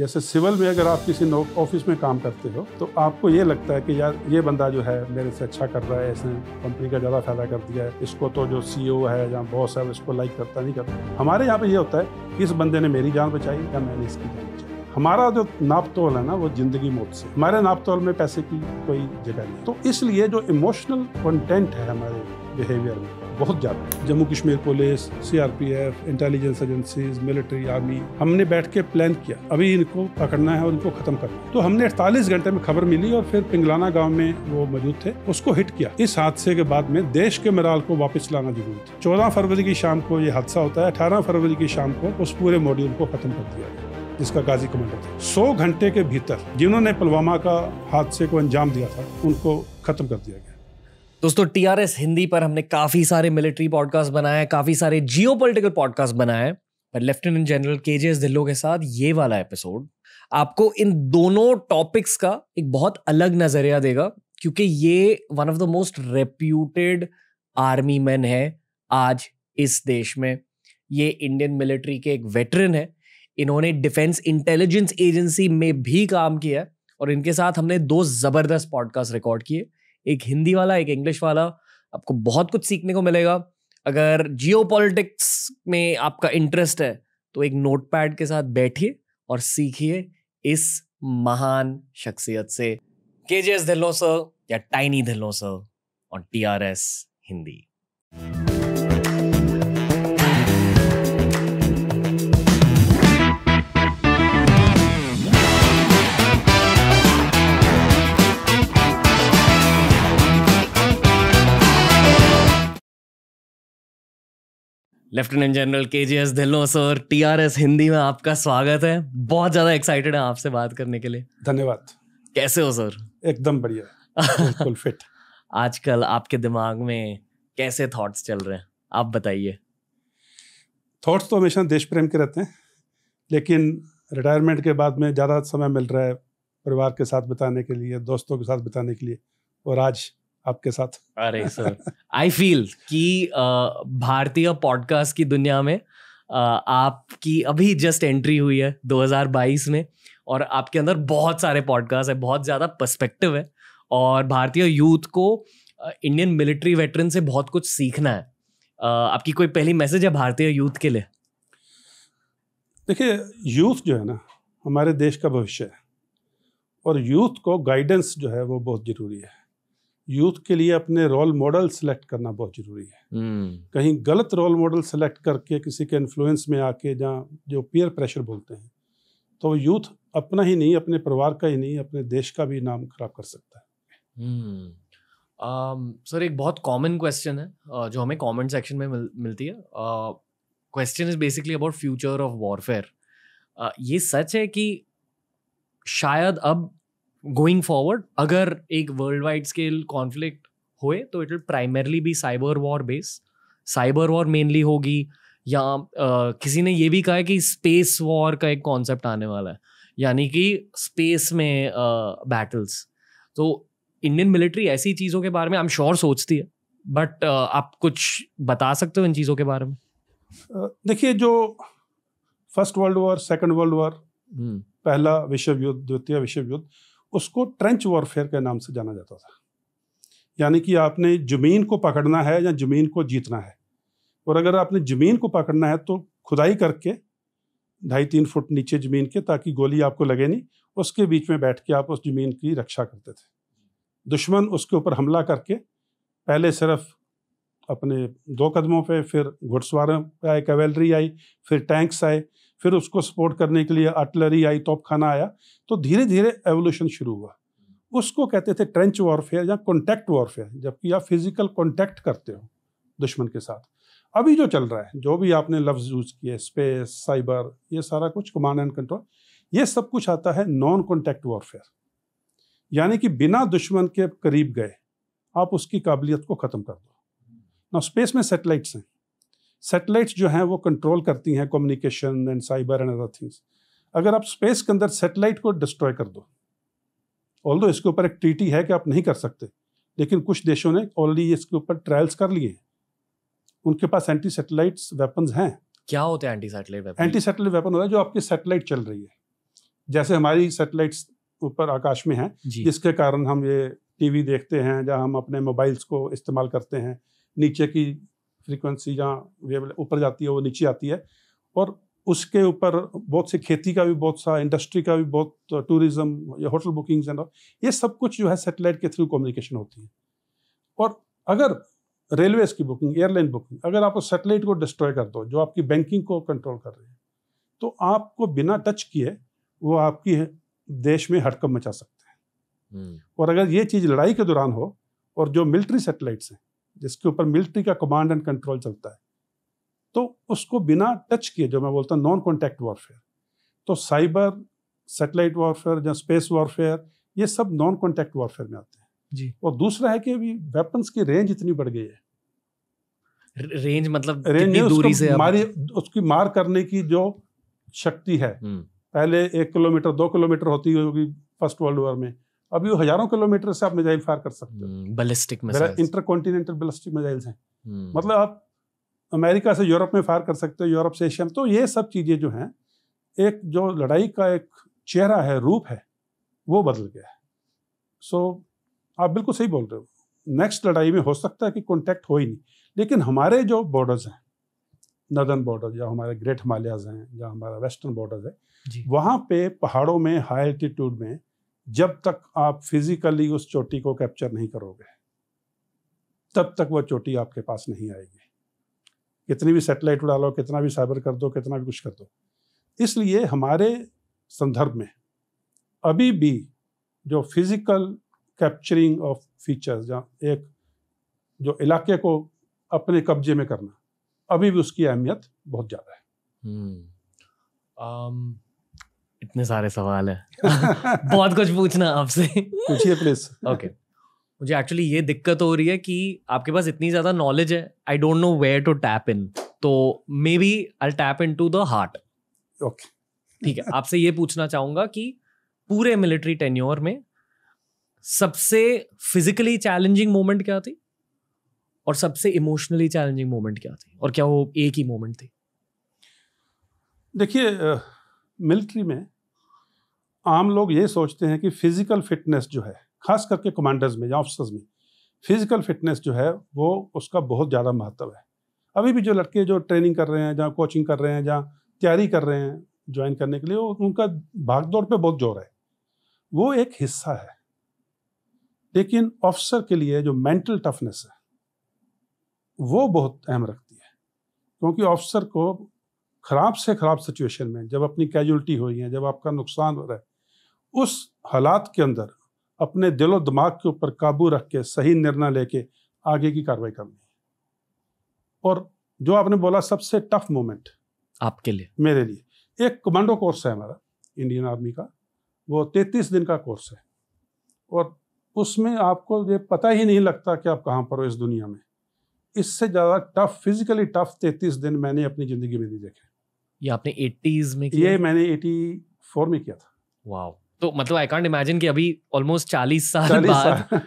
जैसे सिविल में अगर आप किसी ऑफिस में काम करते हो तो आपको ये लगता है कि यार ये बंदा जो है मेरे से अच्छा कर रहा है इसने कंपनी का ज़्यादा फायदा कर दिया है इसको तो जो सी e है या बॉस है इसको लाइक करता नहीं करता हमारे यहाँ पर ये होता है कि इस बंदे ने मेरी जान बचाई या मैंने इसकी जान बचाई हमारा जो नापतोल है ना वो जिंदगी मौत से हमारे नापतोल में पैसे की कोई जगह नहीं तो इसलिए जो इमोशनल कंटेंट है हमारे बिहेवियर में बहुत ज़्यादा Jammu Kashmir police CRPF intelligence agencies military army हमने बैठ के प्लान किया अभी इनको पकड़ना है और इनको खत्म करना तो हमने अड़तालीस घंटे में खबर मिली और फिर पिंगलाना गाँव में वो मौजूद थे उसको हिट किया इस हादसे के बाद में देश के मराल को वापस लाना जरूरी था चौदह फरवरी की शाम को ये हादसा होता है अठारह फरवरी की शाम को उस पूरे मॉड्यूल को खत्म कर दिया जिसका गाजी कमांडर था सौ घंटे के भीतर जिन्होंने पुलवामा का हादसे को अंजाम दिया था उनको खत्म कर दिया गया दोस्तों टीआरएस हिंदी पर हमने काफी सारे मिलिट्री पॉडकास्ट बनाए काफी सारे जियो पॉडकास्ट बनाए पर लेफ्टिनेंट जनरल के जे एस ढिल्लो के साथ ये वाला एपिसोड आपको इन दोनों टॉपिक्स का एक बहुत अलग नजरिया देगा क्योंकि ये one of the most reputed army man है आज इस देश में ये इंडियन मिलिट्री के एक वेटरन है इन्होंने डिफेंस इंटेलिजेंस एजेंसी में भी काम किया और इनके साथ हमने दो ज़बरदस्त पॉडकास्ट रिकॉर्ड किए एक हिंदी वाला एक इंग्लिश वाला आपको बहुत कुछ सीखने को मिलेगा अगर जियो में आपका इंटरेस्ट है तो एक नोटपैड के साथ बैठिए और सीखिए इस महान शख्सियत से K J S Dhillon sir या टाइनी धिल्लो सर और T R S Hindi lieutenant general K G S Dhillon sir T R S Hindi में आपका स्वागत है बहुत ज़्यादा एक्साइटेड है आपसे बात करने के लिए धन्यवाद कैसे हो सर एकदम बढ़िया बिल्कुल फिट आजकल आपके दिमाग में कैसे थॉट्स चल रहे हैं आप बताइए थॉट्स तो हमेशा देश प्रेम के रहते हैं लेकिन रिटायरमेंट के बाद में ज़्यादा समय मिल रहा है परिवार के साथ बिताने के लिए दोस्तों के साथ बिताने के लिए और आज आपके साथ अरे सर आई फील कि भारतीय पॉडकास्ट की दुनिया में आपकी अभी जस्ट एंट्री हुई है 2022 में और आपके अंदर बहुत सारे पॉडकास्ट है बहुत ज़्यादा पर्सपेक्टिव है और भारतीय यूथ को इंडियन मिलिट्री वेटरन से बहुत कुछ सीखना है आपकी कोई पहली मैसेज है भारतीय यूथ के लिए देखिए यूथ जो है ना हमारे देश का भविष्य है और यूथ को गाइडेंस जो है वो बहुत ज़रूरी है यूथ के लिए अपने रोल मॉडल सेलेक्ट करना बहुत ज़रूरी है हम्म। कहीं गलत रोल मॉडल सेलेक्ट करके किसी के इन्फ्लुएंस में आके जहाँ जो पीयर प्रेशर बोलते हैं तो यूथ अपना ही नहीं अपने परिवार का ही नहीं अपने देश का भी नाम खराब कर सकता है हम्म। सर एक बहुत कॉमन क्वेश्चन है जो हमें कमेंट सेक्शन में मिल, मिलती है question is basically about future of warfare ये सच है कि शायद अब गोइंग फॉरवर्ड अगर एक वर्ल्ड वाइड स्केल कॉन्फ्लिक्ट होए तो it will primarily be cyber war base cyber war mainly होगी या आ, किसी ने ये भी कहा है कि स्पेस वॉर का एक कॉन्सेप्ट आने वाला है यानी कि स्पेस में बैटल्स तो इंडियन मिलिट्री ऐसी चीज़ों के बारे में आई एम श्योर सोचती है बट आप कुछ बता सकते हो इन चीज़ों के बारे में देखिए जो first world war second world war पहला विश्व युद्ध द्वितीय विश्व युद्ध उसको ट्रेंच वॉरफेयर के नाम से जाना जाता था यानी कि आपने ज़मीन को पकड़ना है या ज़मीन को जीतना है और अगर आपने ज़मीन को पकड़ना है तो खुदाई करके ढाई तीन फुट नीचे ज़मीन के ताकि गोली आपको लगे नहीं उसके बीच में बैठ के आप उस ज़मीन की रक्षा करते थे दुश्मन उसके ऊपर हमला करके पहले सिर्फ अपने दो कदमों पे फिर घुड़सवारों पे आए कैवेलरी आई फिर टैंक्स आए फिर उसको सपोर्ट करने के लिए आर्टिलरी आई खाना आया तो धीरे धीरे एवोल्यूशन शुरू हुआ उसको कहते थे ट्रेंच वॉरफेयर या कॉन्टैक्ट वॉरफेयर जबकि आप फिजिकल कॉन्टैक्ट करते हो दुश्मन के साथ अभी जो चल रहा है जो भी आपने लफ्ज़ यूज़ किए स्पेस साइबर ये सारा कुछ कमांड एंड कंट्रोल ये सब कुछ आता है नॉन कॉन्टैक्ट वॉरफेयर यानी कि बिना दुश्मन के करीब गए आप उसकी काबिलियत को ख़त्म कर दो ना स्पेस में सेटेलाइट्स हैं सेटेलाइट्स जो हैं वो कंट्रोल करती हैं communication and cyber and other things अगर आप स्पेस के अंदर सेटेलाइट को डिस्ट्रॉय कर दो ऑल दो इसके ऊपर एक ट्रीटी है कि आप नहीं कर सकते लेकिन कुछ देशों ने ऑलरेडी इसके ऊपर ट्रायल्स कर लिए हैं उनके पास एंटी सेटेलाइट वेपन्स हैं क्या होते हैं anti satellite weapon anti satellite weapon होता है जो आपकी सेटेलाइट चल रही है जैसे हमारी सेटेलाइट्स ऊपर आकाश में हैं जिसके कारण हम ये टीवी देखते हैं या हम अपने मोबाइल्स को इस्तेमाल करते हैं नीचे की फ्रीक्वेंसी जहाँ वेव ऊपर जाती है वो नीचे आती है और उसके ऊपर बहुत सी खेती का भी बहुत सा इंडस्ट्री का भी बहुत टूरिज्म या होटल बुकिंग्स एंड ये सब कुछ जो है सेटेलाइट के थ्रू कम्युनिकेशन होती है और अगर रेलवेज की बुकिंग एयरलाइन बुकिंग अगर आप उस सेटेलाइट को डिस्ट्रॉय कर दो जो आपकी बैंकिंग को कंट्रोल कर रहे हैं तो आपको बिना टच किए वो आपकी देश में हड़कम मचा सकते हैं हम्म। और अगर ये चीज़ लड़ाई के दौरान हो और जो मिलिट्री सेटेलाइट्स हैं जिसके ऊपर मिलिट्री का कमांड एंड कंट्रोल चलता है तो उसको बिना टच किए जो मैं बोलता हूँ नॉन कॉन्टैक्ट वॉरफेयर तो साइबर सेटेलाइट वॉरफेयर या स्पेस वॉरफेयर ये सब नॉन कॉन्टैक्ट वॉरफेयर में आते हैं जी और दूसरा है कि अभी वेपन्स की रेंज इतनी बढ़ गई है रेंज मतलब रेंज कितनी दूरी से मारी उसकी मार करने की जो शक्ति है हम्म। पहले एक किलोमीटर दो किलोमीटर होती होगी फर्स्ट वर्ल्ड वॉर में अभी वो हजारों किलोमीटर से आप मिजाइल फायर कर सकते हो ballistic intercontinental ballistic missiles हैं हम्म। मतलब आप अमेरिका से यूरोप में फायर कर सकते हो यूरोप से एशिया में तो ये सब चीज़ें जो हैं एक जो लड़ाई का एक चेहरा है रूप है वो बदल गया है सो so, आप बिल्कुल सही बोल रहे हो नेक्स्ट लड़ाई में हो सकता है कि कॉन्टैक्ट हो ही नहीं लेकिन हमारे जो बॉर्डर्स हैं नदर्न बॉर्डर या हमारे ग्रेट हिमालयाज हैं या हमारा वेस्टर्न बॉर्डर है वहाँ पे पहाड़ों में हाई एल्टीट्यूड में जब तक आप फिजिकली उस चोटी को कैप्चर नहीं करोगे तब तक वह चोटी आपके पास नहीं आएगी कितनी भी सेटेलाइट उड़ा लो कितना भी साइबर कर दो कितना भी कुछ कर दो इसलिए हमारे संदर्भ में अभी भी जो फिजिकल कैप्चरिंग ऑफ फीचर्स या एक जो इलाके को अपने कब्जे में करना अभी भी उसकी अहमियत बहुत ज़्यादा है hmm. um... इतने सारे सवाल है बहुत कुछ पूछना आपसे पूछिए प्लीज ओके मुझे एक्चुअली ये दिक्कत हो रही है कि आपके पास इतनी ज़्यादा नॉलेज है I don't know where to tap in तो maybe I tap in to the heart okay ठीक है आपसे ये पूछना चाहूंगा कि पूरे मिलिट्री टेन्योर में सबसे फिजिकली चैलेंजिंग मोमेंट क्या थी और सबसे इमोशनली चैलेंजिंग मोमेंट क्या थी और क्या वो एक ही मोमेंट थी देखिए मिलिट्री में आम लोग ये सोचते हैं कि फिज़िकल फिटनेस जो है खास करके कमांडर्स में या ऑफिसर्स में फिज़िकल फिटनेस जो है वो उसका बहुत ज़्यादा महत्व है अभी भी जो लड़के जो ट्रेनिंग कर रहे हैं जहाँ कोचिंग कर रहे हैं जहाँ तैयारी कर रहे हैं ज्वाइन करने के लिए उनका भाग दौड़ पर बहुत जोर है वो एक हिस्सा है लेकिन ऑफिसर के लिए जो मेंटल टफनेस है वो बहुत अहम रखती है क्योंकि ऑफिसर को खराब से खराब सिचुएशन में जब अपनी कैजुअलिटी हो रही है जब आपका नुकसान हो रहा है उस हालात के अंदर अपने दिलो दिमाग के ऊपर काबू रख के सही निर्णय लेके आगे की कार्रवाई करनी है और जो आपने बोला सबसे टफ मोमेंट आपके लिए मेरे लिए एक कमांडो कोर्स है हमारा इंडियन आर्मी का वो तैतीस दिन का कोर्स है और उसमें आपको ये पता ही नहीं लगता कि आप कहाँ पर हो इस दुनिया में इससे ज़्यादा टफ फिजिकली टफ तैतीस दिन मैंने अपनी ज़िंदगी में नहीं देखे ये आपने एटीज़ में किया? ये मैंने एटी फोर में किया था वाह तो मतलब आई कॉन्ट इमेजिन कि अभी ऑलमोस्ट चालीस साल बाद साल।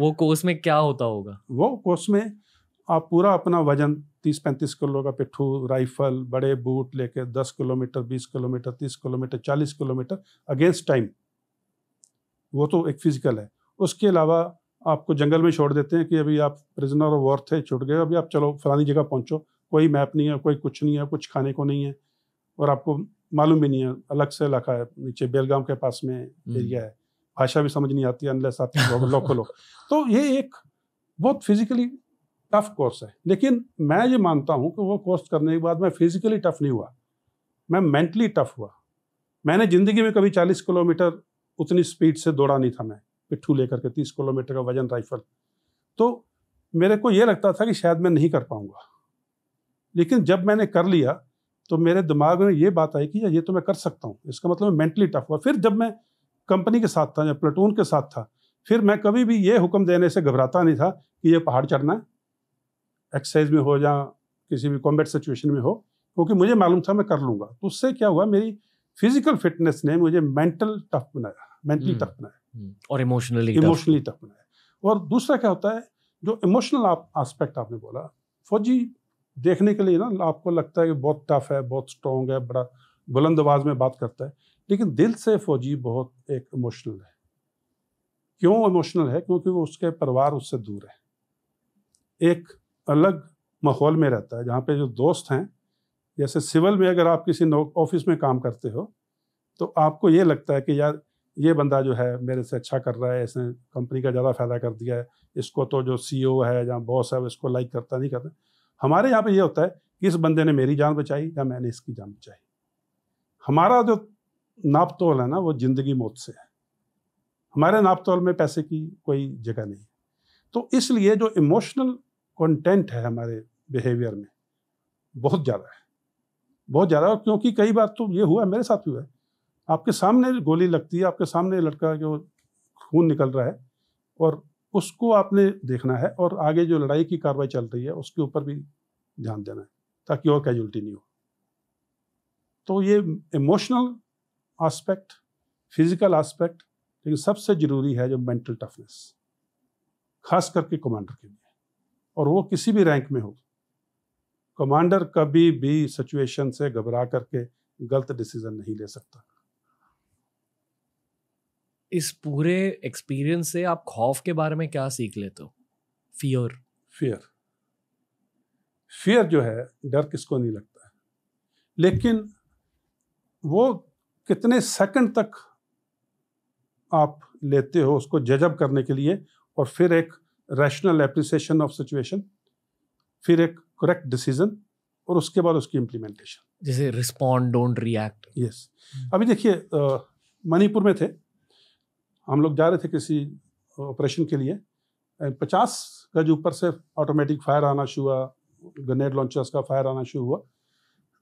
वो कोर्स में क्या होता होगा वो कोर्स में आप पूरा अपना वजन तीस पैंतीस किलो का पिट्ठू राइफल बड़े बूट लेके दस किलोमीटर बीस किलोमीटर तीस किलोमीटर चालीस किलोमीटर अगेंस्ट टाइम वो तो एक फिजिकल है उसके अलावा आपको जंगल में छोड़ देते हैं कि अभी आप प्रिजनर ऑफ वॉर थे छुट गए अभी आप चलो फलानी जगह पहुंचो कोई मैप नहीं है कोई कुछ नहीं है कुछ खाने को नहीं है और आपको मालूम भी नहीं है अलग से इलाका है नीचे बेलगाम के पास में हम्म। एरिया है भाषा भी समझ नहीं आती अनलेस आप लोकल हो तो ये एक बहुत फिजिकली टफ कोर्स है लेकिन मैं ये मानता हूँ कि वो कोर्स करने के बाद मैं फिजिकली टफ नहीं हुआ मैं मेंटली टफ हुआ मैंने ज़िंदगी में कभी चालीस किलोमीटर उतनी स्पीड से दौड़ा नहीं था मैं पिट्ठू लेकर के तीस किलोमीटर का वजन राइफल तो मेरे को ये लगता था कि शायद मैं नहीं कर पाऊँगा लेकिन जब मैंने कर लिया तो मेरे दिमाग में ये बात आई कि ये तो मैं कर सकता हूँ इसका मतलब मेंटली टफ हुआ फिर जब मैं कंपनी के साथ था या प्लेटून के साथ था फिर मैं कभी भी ये हुक्म देने से घबराता नहीं था कि ये पहाड़ चढ़ना है एक्सरसाइज में हो या किसी भी कॉम्बैट सिचुएशन में हो क्योंकि मुझे मालूम था मैं कर लूँगा तो उससे क्या हुआ मेरी फिजिकल फिटनेस ने मुझे मेंटल टफ बनाया मेंटली हम्म, टफ बनाया हम्म, और इमोशनली इमोशनली टफ बनाया और दूसरा क्या होता है जो इमोशनल आप आस्पेक्ट आपने बोला फौजी देखने के लिए ना आपको लगता है कि बहुत टफ है बहुत स्ट्रॉन्ग है बड़ा बुलंद आवाज़ में बात करता है लेकिन दिल से फौजी बहुत एक इमोशनल है क्यों इमोशनल है क्योंकि वो उसके परिवार उससे दूर है एक अलग माहौल में रहता है जहाँ पे जो दोस्त हैं जैसे सिविल में अगर आप किसी ऑफिस में काम करते हो तो आपको ये लगता है कि यार ये बंदा जो है मेरे से अच्छा कर रहा है इसने कंपनी का ज़्यादा फ़ायदा कर दिया है इसको तो जो सीईओ e है या बॉस है इसको लाइक करता नहीं करता हमारे यहाँ पे ये होता है कि इस बंदे ने मेरी जान बचाई या मैंने इसकी जान बचाई हमारा जो नाप तोल है ना वो ज़िंदगी मौत से है हमारे नाप तोल में पैसे की कोई जगह नहीं है तो इसलिए जो इमोशनल कंटेंट है हमारे बिहेवियर में बहुत ज़्यादा है बहुत ज़्यादा और क्योंकि कई बार तो ये हुआ है मेरे साथ हुआ है आपके सामने गोली लगती है आपके सामने लड़का जो खून निकल रहा है और उसको आपने देखना है और आगे जो लड़ाई की कार्रवाई चल रही है उसके ऊपर भी ध्यान देना है ताकि और कैजुअलिटी नहीं हो तो ये इमोशनल आस्पेक्ट फिजिकल आस्पेक्ट लेकिन सबसे ज़रूरी है जो मेंटल टफनेस खास करके कमांडर के लिए और वो किसी भी रैंक में हो कमांडर कभी भी सिचुएशन से घबरा करके गलत डिसीज़न नहीं ले सकता इस पूरे एक्सपीरियंस से आप खौफ के बारे में क्या सीख लेते हो फियर फियर फियर जो है डर किसको नहीं लगता है लेकिन वो कितने सेकंड तक आप लेते हो उसको जजब करने के लिए और फिर एक रैशनल एप्रिसिएशन ऑफ सिचुएशन फिर एक करेक्ट डिसीजन और उसके बाद उसकी इम्प्लीमेंटेशन जैसे रिस्पॉन्ड डोंट रिएक्ट यस अभी देखिए मणिपुर में थे हम लोग जा रहे थे किसी ऑपरेशन के लिए एंड पचास गज ऊपर से ऑटोमेटिक फायर आना शुरू हुआ ग्रेनेड लॉन्चर्स का फायर आना शुरू हुआ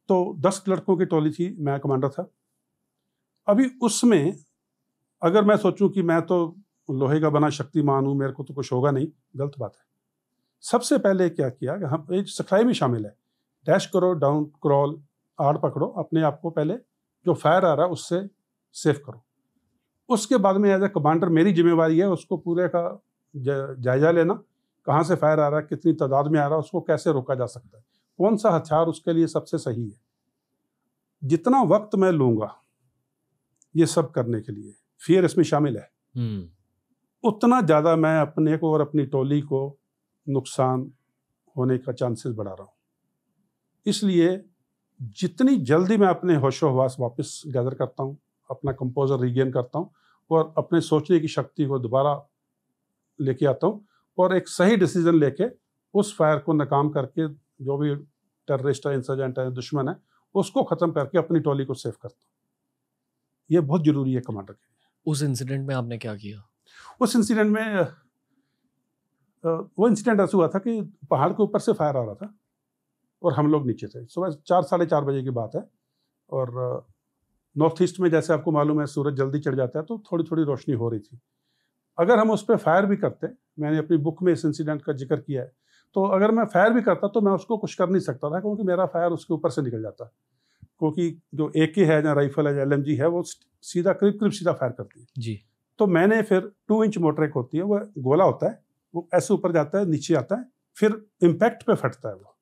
तो दस लड़कों की टोली थी मैं कमांडर था अभी उसमें अगर मैं सोचूं कि मैं तो लोहे का बना शक्तिमान मानूँ मेरे को तो कुछ होगा नहीं गलत बात है सबसे पहले क्या किया हम एक सख्लाई भी शामिल है डैश करो डाउन क्रॉल आड़ पकड़ो अपने आप को पहले जो फायर आ रहा है उससे सेफ करो उसके बाद में एज ए कमांडर मेरी जिम्मेवारी है उसको पूरे का जायजा लेना कहाँ से फायर आ रहा है कितनी तादाद में आ रहा है उसको कैसे रोका जा सकता है कौन सा हथियार उसके लिए सबसे सही है जितना वक्त मैं लूंगा ये सब करने के लिए फियर इसमें शामिल है हम्म। उतना ज़्यादा मैं अपने को और अपनी टोली को नुकसान होने का चांसेस बढ़ा रहा हूँ इसलिए जितनी जल्दी मैं अपने होशो हवास वापस गैदर करता हूँ अपना कंपोजर रिगेन करता हूँ और अपने सोचने की शक्ति को दोबारा लेके आता हूँ और एक सही डिसीजन लेके उस फायर को नाकाम करके जो भी टेररिस्ट है इंसर्जेंट है दुश्मन है उसको ख़त्म करके अपनी टोली को सेव करता हूँ ये बहुत ज़रूरी है कमांडर के लिए उस इंसिडेंट में आपने क्या किया उस इंसिडेंट में वो इंसिडेंट ऐसा हुआ था कि पहाड़ के ऊपर से फायर आ रहा था और हम लोग नीचे थे सुबह चार साढ़े चार बजे की बात है और नॉर्थ ईस्ट में जैसे आपको मालूम है सूरज जल्दी चढ़ जाता है तो थोड़ी थोड़ी रोशनी हो रही थी अगर हम उस पर फायर भी करते मैंने अपनी बुक में इस इंसिडेंट का जिक्र किया है तो अगर मैं फायर भी करता तो मैं उसको कुछ कर नहीं सकता था क्योंकि मेरा फायर उसके ऊपर से निकल जाता क्योंकि जो ए के है या राइफल है या एल एम जी है वो सीधा करीब करीब सीधा फायर करती है जी तो मैंने फिर टू इंच मोटर एक होती है वह गोला होता है वो ऐसे ऊपर जाता है नीचे आता है फिर इम्पैक्ट पे फटता है वो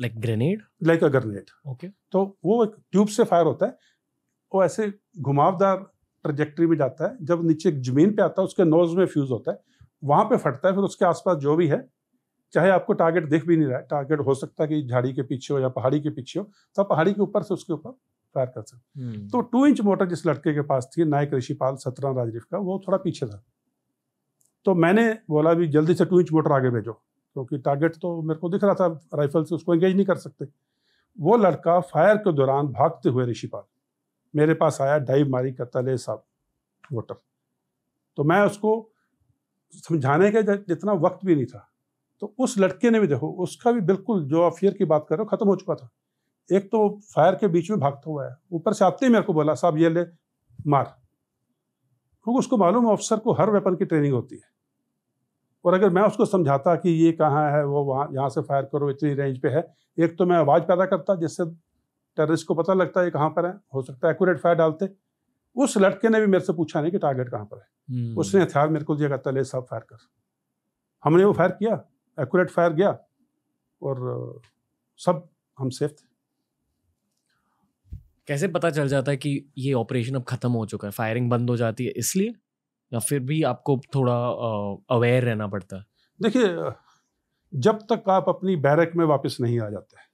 like grenade like a grenade okay तो वो एक ट्यूब से फायर होता है वो ऐसे घुमावदार ट्रजेक्ट्री में जाता है जब नीचे जमीन पे आता है उसके नोज में फ्यूज होता है वहाँ पे फटता है फिर उसके आसपास जो भी है चाहे आपको टारगेट दिख भी नहीं रहा है टारगेट हो सकता है कि झाड़ी के पीछे हो या पहाड़ी के पीछे हो तो आप पहाड़ी के ऊपर से उसके ऊपर फायर कर सकते हम्म। तो टू इंच मोटर जिस लड़के के पास थी नायक ऋषिपाल सतराम राजरीफ का वो थोड़ा पीछे था तो मैंने बोला भी जल्दी से टू इंच मोटर आगे भेजो क्योंकि टारगेट तो मेरे को दिख रहा था राइफल से उसको एंगेज नहीं कर सकते वो लड़का फायर के दौरान भागते हुए ऋषिपाल मेरे पास आया डाइव मारी ले साहब वोटर तो मैं उसको समझाने का जितना वक्त भी नहीं था तो उस लड़के ने भी देखो उसका भी बिल्कुल जो अफियर की बात कर रहे हो ख़त्म हो चुका था एक तो फायर के बीच में भागता हुआ है ऊपर से आते ही मेरे को बोला साहब ये ले मार क्योंकि उसको मालूम है ऑफिसर को हर वेपन की ट्रेनिंग होती है और अगर मैं उसको समझाता कि ये कहाँ है वो वहाँ यहाँ से फायर करो इतनी रेंज पे है एक तो मैं आवाज़ पैदा करता जिससे टेररिस्ट को पता लगता है कहाँ पर है हो सकता है एक्यूरेट फायर डालते उस लड़के ने भी मेरे से पूछा नहीं कि टारगेट कहाँ पर है हम्म। उसने हथियार मेरे को दिया कहता ले सब फायर कर हमने वो फायर किया एक्यूरेट फायर गया और सब हम सेफ थे कैसे पता चल जाता है कि ये ऑपरेशन अब ख़त्म हो चुका है फायरिंग बंद हो जाती है इसलिए या फिर भी आपको थोड़ा अवेयर रहना पड़ता है देखिए जब तक आप अपनी बैरक में वापस नहीं आ जाते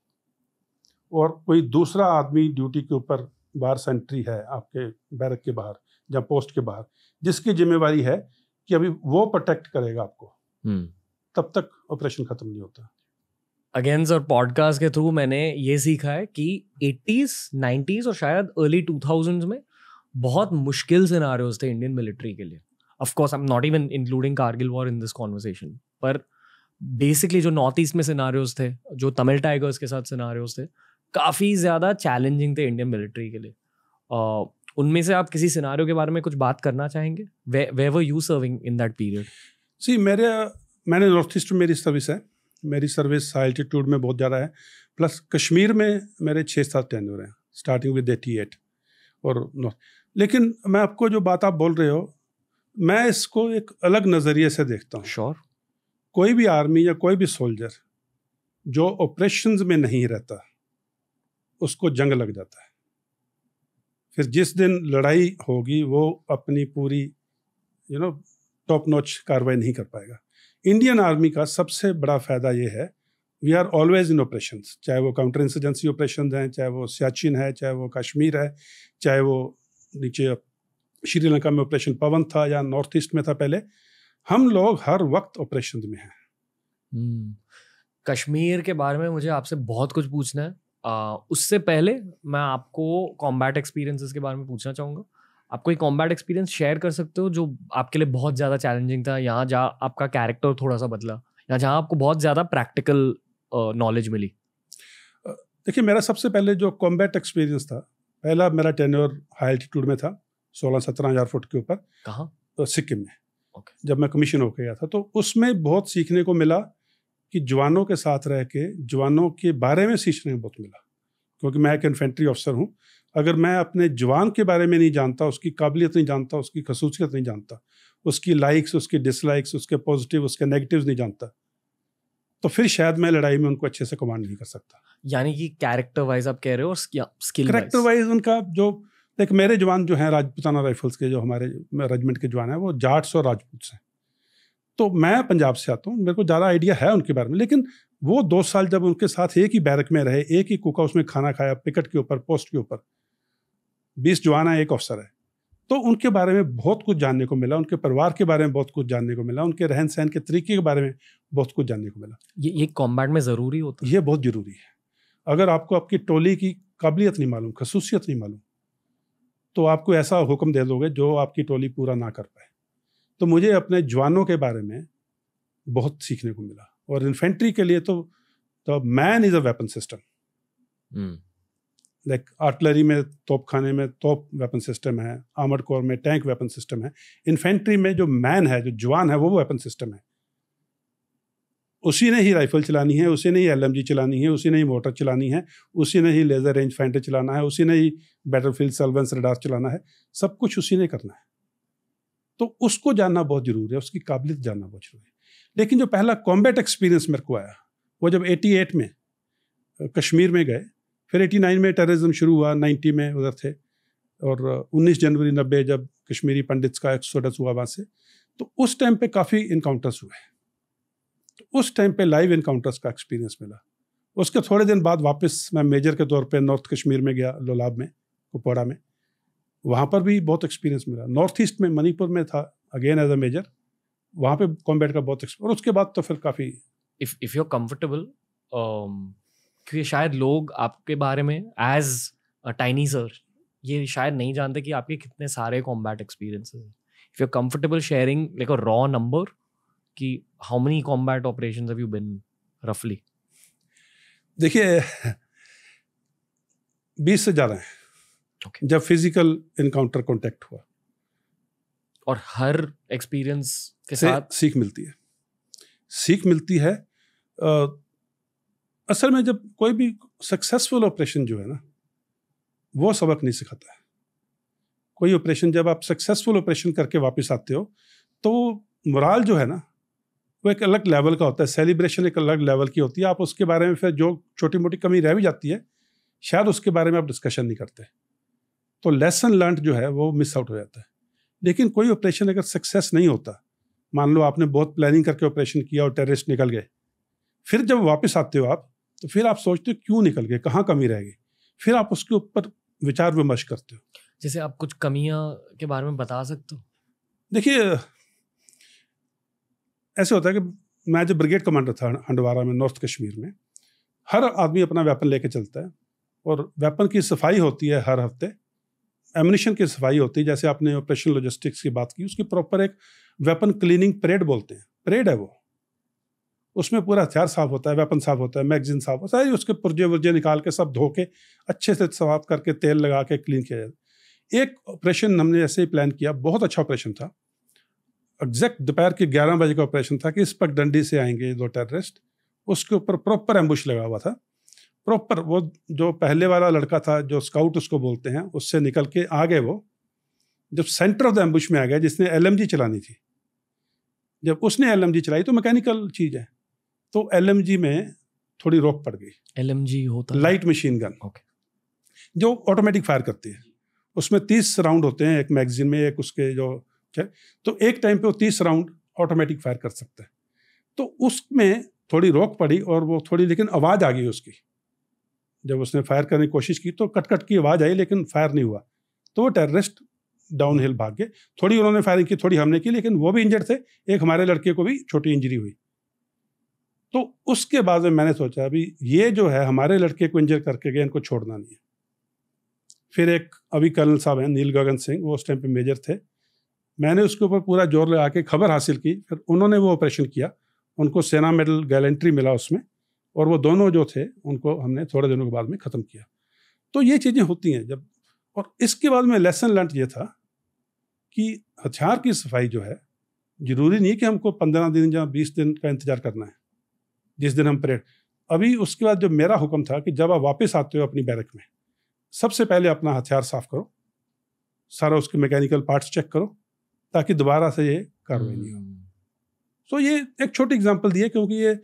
और कोई दूसरा आदमी ड्यूटी के ऊपर बाहर सेंट्री है आपके बैरक के बाहर या पोस्ट के बाहर जिसकी जिम्मेवारी है कि अभी वो प्रोटेक्ट करेगा आपको हम्म। तब तक ऑपरेशन खत्म नहीं होता अगेंस्ट और पॉडकास्ट के थ्रू मैंने ये सीखा है कि 80s 90s और शायद अर्ली 2000s में बहुत मुश्किल सिनारियोज थे इंडियन मिलिट्री के लिए of I am not even including Kargil war in this conversation पर बेसिकली जो नॉर्थ ईस्ट में सिनारियोज थे जो तमिल टाइगर्स के साथ सिनारियोज थे काफ़ी ज़्यादा चैलेंजिंग थे इंडियन मिलिट्री के लिए उनमें से आप किसी सिनारियों के बारे में कुछ बात करना चाहेंगे where were you serving in that period see मेरे मैंने नॉर्थ ईस्ट में मेरी सर्विस है मेरी सर्विस एल्टीट्यूड में बहुत ज़्यादा है प्लस कश्मीर में मेरे छः सात टेंडर हैं स्टार्टिंग विद एटी एट और नॉर्थ लेकिन मैं आपको जो बात आप बोल रहे हो मैं इसको एक अलग नज़रिए से देखता हूँ श्योर sure. कोई भी आर्मी या कोई भी सोल्जर जो ऑपरेशंस में नहीं रहता उसको जंग लग जाता है फिर जिस दिन लड़ाई होगी वो अपनी पूरी यू नो टॉप नॉच कार्रवाई नहीं कर पाएगा इंडियन आर्मी का सबसे बड़ा फ़ायदा ये है we are always in operation चाहे वो काउंटर इंसर्जेंसी ऑपरेशन हैं चाहे वो सियाचिन है चाहे वो कश्मीर है चाहे वो नीचे श्रीलंका में ऑपरेशन पवन था या नॉर्थ ईस्ट में था पहले हम लोग हर वक्त ऑपरेशन में हैं हम्म। कश्मीर के बारे में मुझे आपसे बहुत कुछ पूछना है उससे पहले मैं आपको कॉम्बैट एक्सपीरियंसेस के बारे में पूछना चाहूँगा आप कोई कॉम्बैट एक्सपीरियंस शेयर कर सकते हो जो आपके लिए बहुत ज़्यादा चैलेंजिंग था यहाँ जहाँ आपका कैरेक्टर थोड़ा सा बदला या जहाँ आपको बहुत ज़्यादा प्रैक्टिकल नॉलेज मिली देखिए मेरा सबसे पहले जो कॉम्बैट एक्सपीरियंस था पहला मेरा टेन्योर हाई एल्टीट्यूड में था सोलह सत्रह हज़ार फुट के ऊपर कहाँ सिक्किम में okay. जब मैं कमीशन होकर गया था तो उसमें बहुत सीखने को मिला कि जवानों के साथ रह के जवानों के बारे में सीखने को बहुत मिला क्योंकि मैं एक इन्फेंट्री ऑफिसर हूँ अगर मैं अपने जवान के बारे में नहीं जानता उसकी काबिलियत नहीं जानता उसकी खसूसियत नहीं जानता उसकी लाइक्स उसकी डिसलाइक्स उसके पॉजिटिव उसके नेगेटिव नहीं जानता तो फिर शायद मैं लड़ाई में उनको अच्छे से कमांड नहीं कर सकता यानी कि कैरेक्टर वाइज आप कह रहे हो और स्किल कैरेक्टर वाइज उनका जो देख मेरे जवान जो हैं राजपूताना राइफल्स के जो हमारे रेजिमेंट के जवान हैं वो जाट्स और राजपूत हैं तो मैं पंजाब से आता हूँ मेरे को ज़्यादा आइडिया है उनके बारे में लेकिन वो दो साल जब उनके साथ एक ही बैरक में रहे एक ही कुक हाउस में खाना खाया पिकट के ऊपर पोस्ट के ऊपर बीस जवाना एक अफसर है तो उनके बारे में बहुत कुछ जानने को मिला उनके परिवार के बारे में बहुत कुछ जानने को मिला उनके रहन सहन के तरीके के बारे में बहुत कुछ जानने को मिला ये ये कॉम्बैट में ज़रूरी होता है ये बहुत ज़रूरी है अगर आपको आपकी टोली की काबिलियत नहीं मालूम खसूसियत नहीं मालूम तो आपको ऐसा हुक्म दे दोगे जो आपकी टोली पूरा ना कर पाए तो मुझे अपने जवानों के बारे में बहुत सीखने को मिला और इन्फेंट्री के लिए तो the man is a weapon system like artillery में तोप खाने में तोप वेपन सिस्टम है आमर कोर में टैंक वेपन सिस्टम है इन्फेंट्री में जो मैन है जो जवान है वो वेपन सिस्टम है उसी ने ही राइफल चलानी है उसी ने ही एल चलानी है उसी ने ही मोटर चलानी है उसी ने ही लेज़र रेंज फाइंडर चलाना है उसी ने ही बैटल फील्ड सलवेंस रडार चलाना है सब कुछ उसी ने करना है तो उसको जानना बहुत ज़रूरी है उसकी काबिलियत जानना बहुत जरूरी है लेकिन जो पहला कॉम्बैट एक्सपीरियंस मेरे को आया वो जब 88 में कश्मीर में गए फिर 89 में टेररिज्म शुरू हुआ 90 में उधर थे और 19 जनवरी 90 जब कश्मीरी पंडित्स का एक्सोडस हुआ वहाँ से तो उस टाइम पे काफ़ी इनकाउंटर्स हुए तो उस टाइम पे लाइव इनकाउंटर्स का एक्सपीरियंस मिला उसके थोड़े दिन बाद वापस मैं मेजर के तौर पे नॉर्थ कश्मीर में गया लोलाब में कुपवाड़ा में वहाँ पर भी बहुत एक्सपीरियंस मिला नॉर्थ ईस्ट में मणिपुर में था अगेन एज अ मेजर वहाँ पे कॉम्बैट का बहुत और उसके बाद तो फिर काफ़ी if if you are comfortable क्योंकि शायद लोग आपके बारे में एज अ टाइनी सर ये शायद नहीं जानते कि आपके कितने सारे कॉम्बैट एक्सपीरियंस हैं if you are comfortable sharing like a raw number कि how many combat operation have you been रफली देखिए बीस से ज़्यादा हैं okay. जब फिजिकल इनकाउंटर कॉन्टेक्ट हुआ और हर एक्सपीरियंस के साथ सीख मिलती है सीख मिलती है आ, असल में जब कोई भी सक्सेसफुल ऑपरेशन जो है ना वो सबक नहीं सिखाता है कोई ऑपरेशन जब आप सक्सेसफुल ऑपरेशन करके वापस आते हो तो मुराल जो है ना वो एक अलग लेवल का होता है सेलिब्रेशन एक अलग लेवल की होती है आप उसके बारे में फिर जो छोटी मोटी कमी रह भी जाती है शायद उसके बारे में आप डिस्कशन नहीं करते तो लेसन लर्न जो है वो मिस आउट हो जाता है लेकिन कोई ऑपरेशन अगर सक्सेस नहीं होता मान लो आपने बहुत प्लानिंग करके ऑपरेशन किया और टेररिस्ट निकल गए फिर जब वापस आते हो आप तो फिर आप सोचते हो क्यों निकल गए कहाँ कमी रह गई फिर आप उसके ऊपर विचार विमर्श करते हो जैसे आप कुछ कमियाँ के बारे में बता सकते हो देखिए ऐसे होता है कि मैं जब ब्रिगेड कमांडर था हंडवारा में नॉर्थ कश्मीर में हर आदमी अपना वेपन लेके चलता है और वेपन की सफाई होती है हर हफ्ते एमिनेशन की सफाई होती है जैसे आपने ऑपरेशन लॉजिस्टिक्स की बात की उसकी प्रॉपर एक वेपन क्लीनिंग परेड बोलते हैं परेड है वो उसमें पूरा हथियार साफ होता है वेपन साफ होता है मैगजीन साफ होता है उसके पुर्जे वर्जे निकाल के सब धो के अच्छे से साफ करके तेल लगा के क्लीन किया जाता है एक ऑपरेशन हमने ऐसे ही प्लान किया बहुत अच्छा ऑपरेशन था एग्जैक्ट दोपहर के ग्यारह बजे का ऑपरेशन था कि इस पगडंडी से आएंगे दो टेररिस्ट उसके ऊपर प्रॉपर एम्बुश लगा हुआ था प्रॉपर वो जो पहले वाला लड़का था जो स्काउट उसको बोलते हैं उससे निकल के आ गए वो जब सेंटर ऑफ द एम्बुश में आ गया जिसने एल चलानी थी जब उसने एल चलाई तो मैकेनिकल चीज़ है तो एल में थोड़ी रोक पड़ गई एल होता लाइट मशीन गन ओके जो ऑटोमेटिक फायर करती है उसमें तीस राउंड होते हैं एक मैगजीन में एक उसके जो तो एक टाइम पे वो तीस राउंड ऑटोमेटिक फायर कर सकता है तो उसमें थोड़ी रोक पड़ी और वो थोड़ी लेकिन आवाज़ आ गई उसकी जब उसने फायर करने की कोशिश की तो कट कट की आवाज़ आई लेकिन फायर नहीं हुआ तो वो टेररिस्ट डाउन हिल भाग गए थोड़ी उन्होंने फायरिंग की थोड़ी हमने की लेकिन वो भी इंजर्ड थे एक हमारे लड़के को भी छोटी इंजरी हुई तो उसके बाद में मैंने सोचा अभी ये जो है हमारे लड़के को इंजर करके गए इनको छोड़ना नहीं है फिर एक अभी कर्नल साहब हैं नील गगन सिंह वो उस टाइम पे मेजर थे मैंने उसके ऊपर पूरा जोर लगा के खबर हासिल की फिर उन्होंने वो ऑपरेशन किया उनको सेना मेडल गैलेंट्री मिला उसमें और वो दोनों जो थे उनको हमने थोड़े दिनों के बाद में ख़त्म किया तो ये चीज़ें होती हैं जब और इसके बाद में लेसन लर्न ये था कि हथियार की सफाई जो है ज़रूरी नहीं कि हमको पंद्रह दिन या बीस दिन का इंतज़ार करना है जिस दिन हम परेड अभी उसके बाद जो मेरा हुक्म था कि जब आप वापस आते हो अपनी बैरक में सबसे पहले अपना हथियार साफ करो सारा उसके मैकेनिकल पार्ट्स चेक करो ताकि दोबारा से ये कार्रवाई नहीं हो सो हम्म। so ये एक छोटी एग्जांपल दी है क्योंकि ये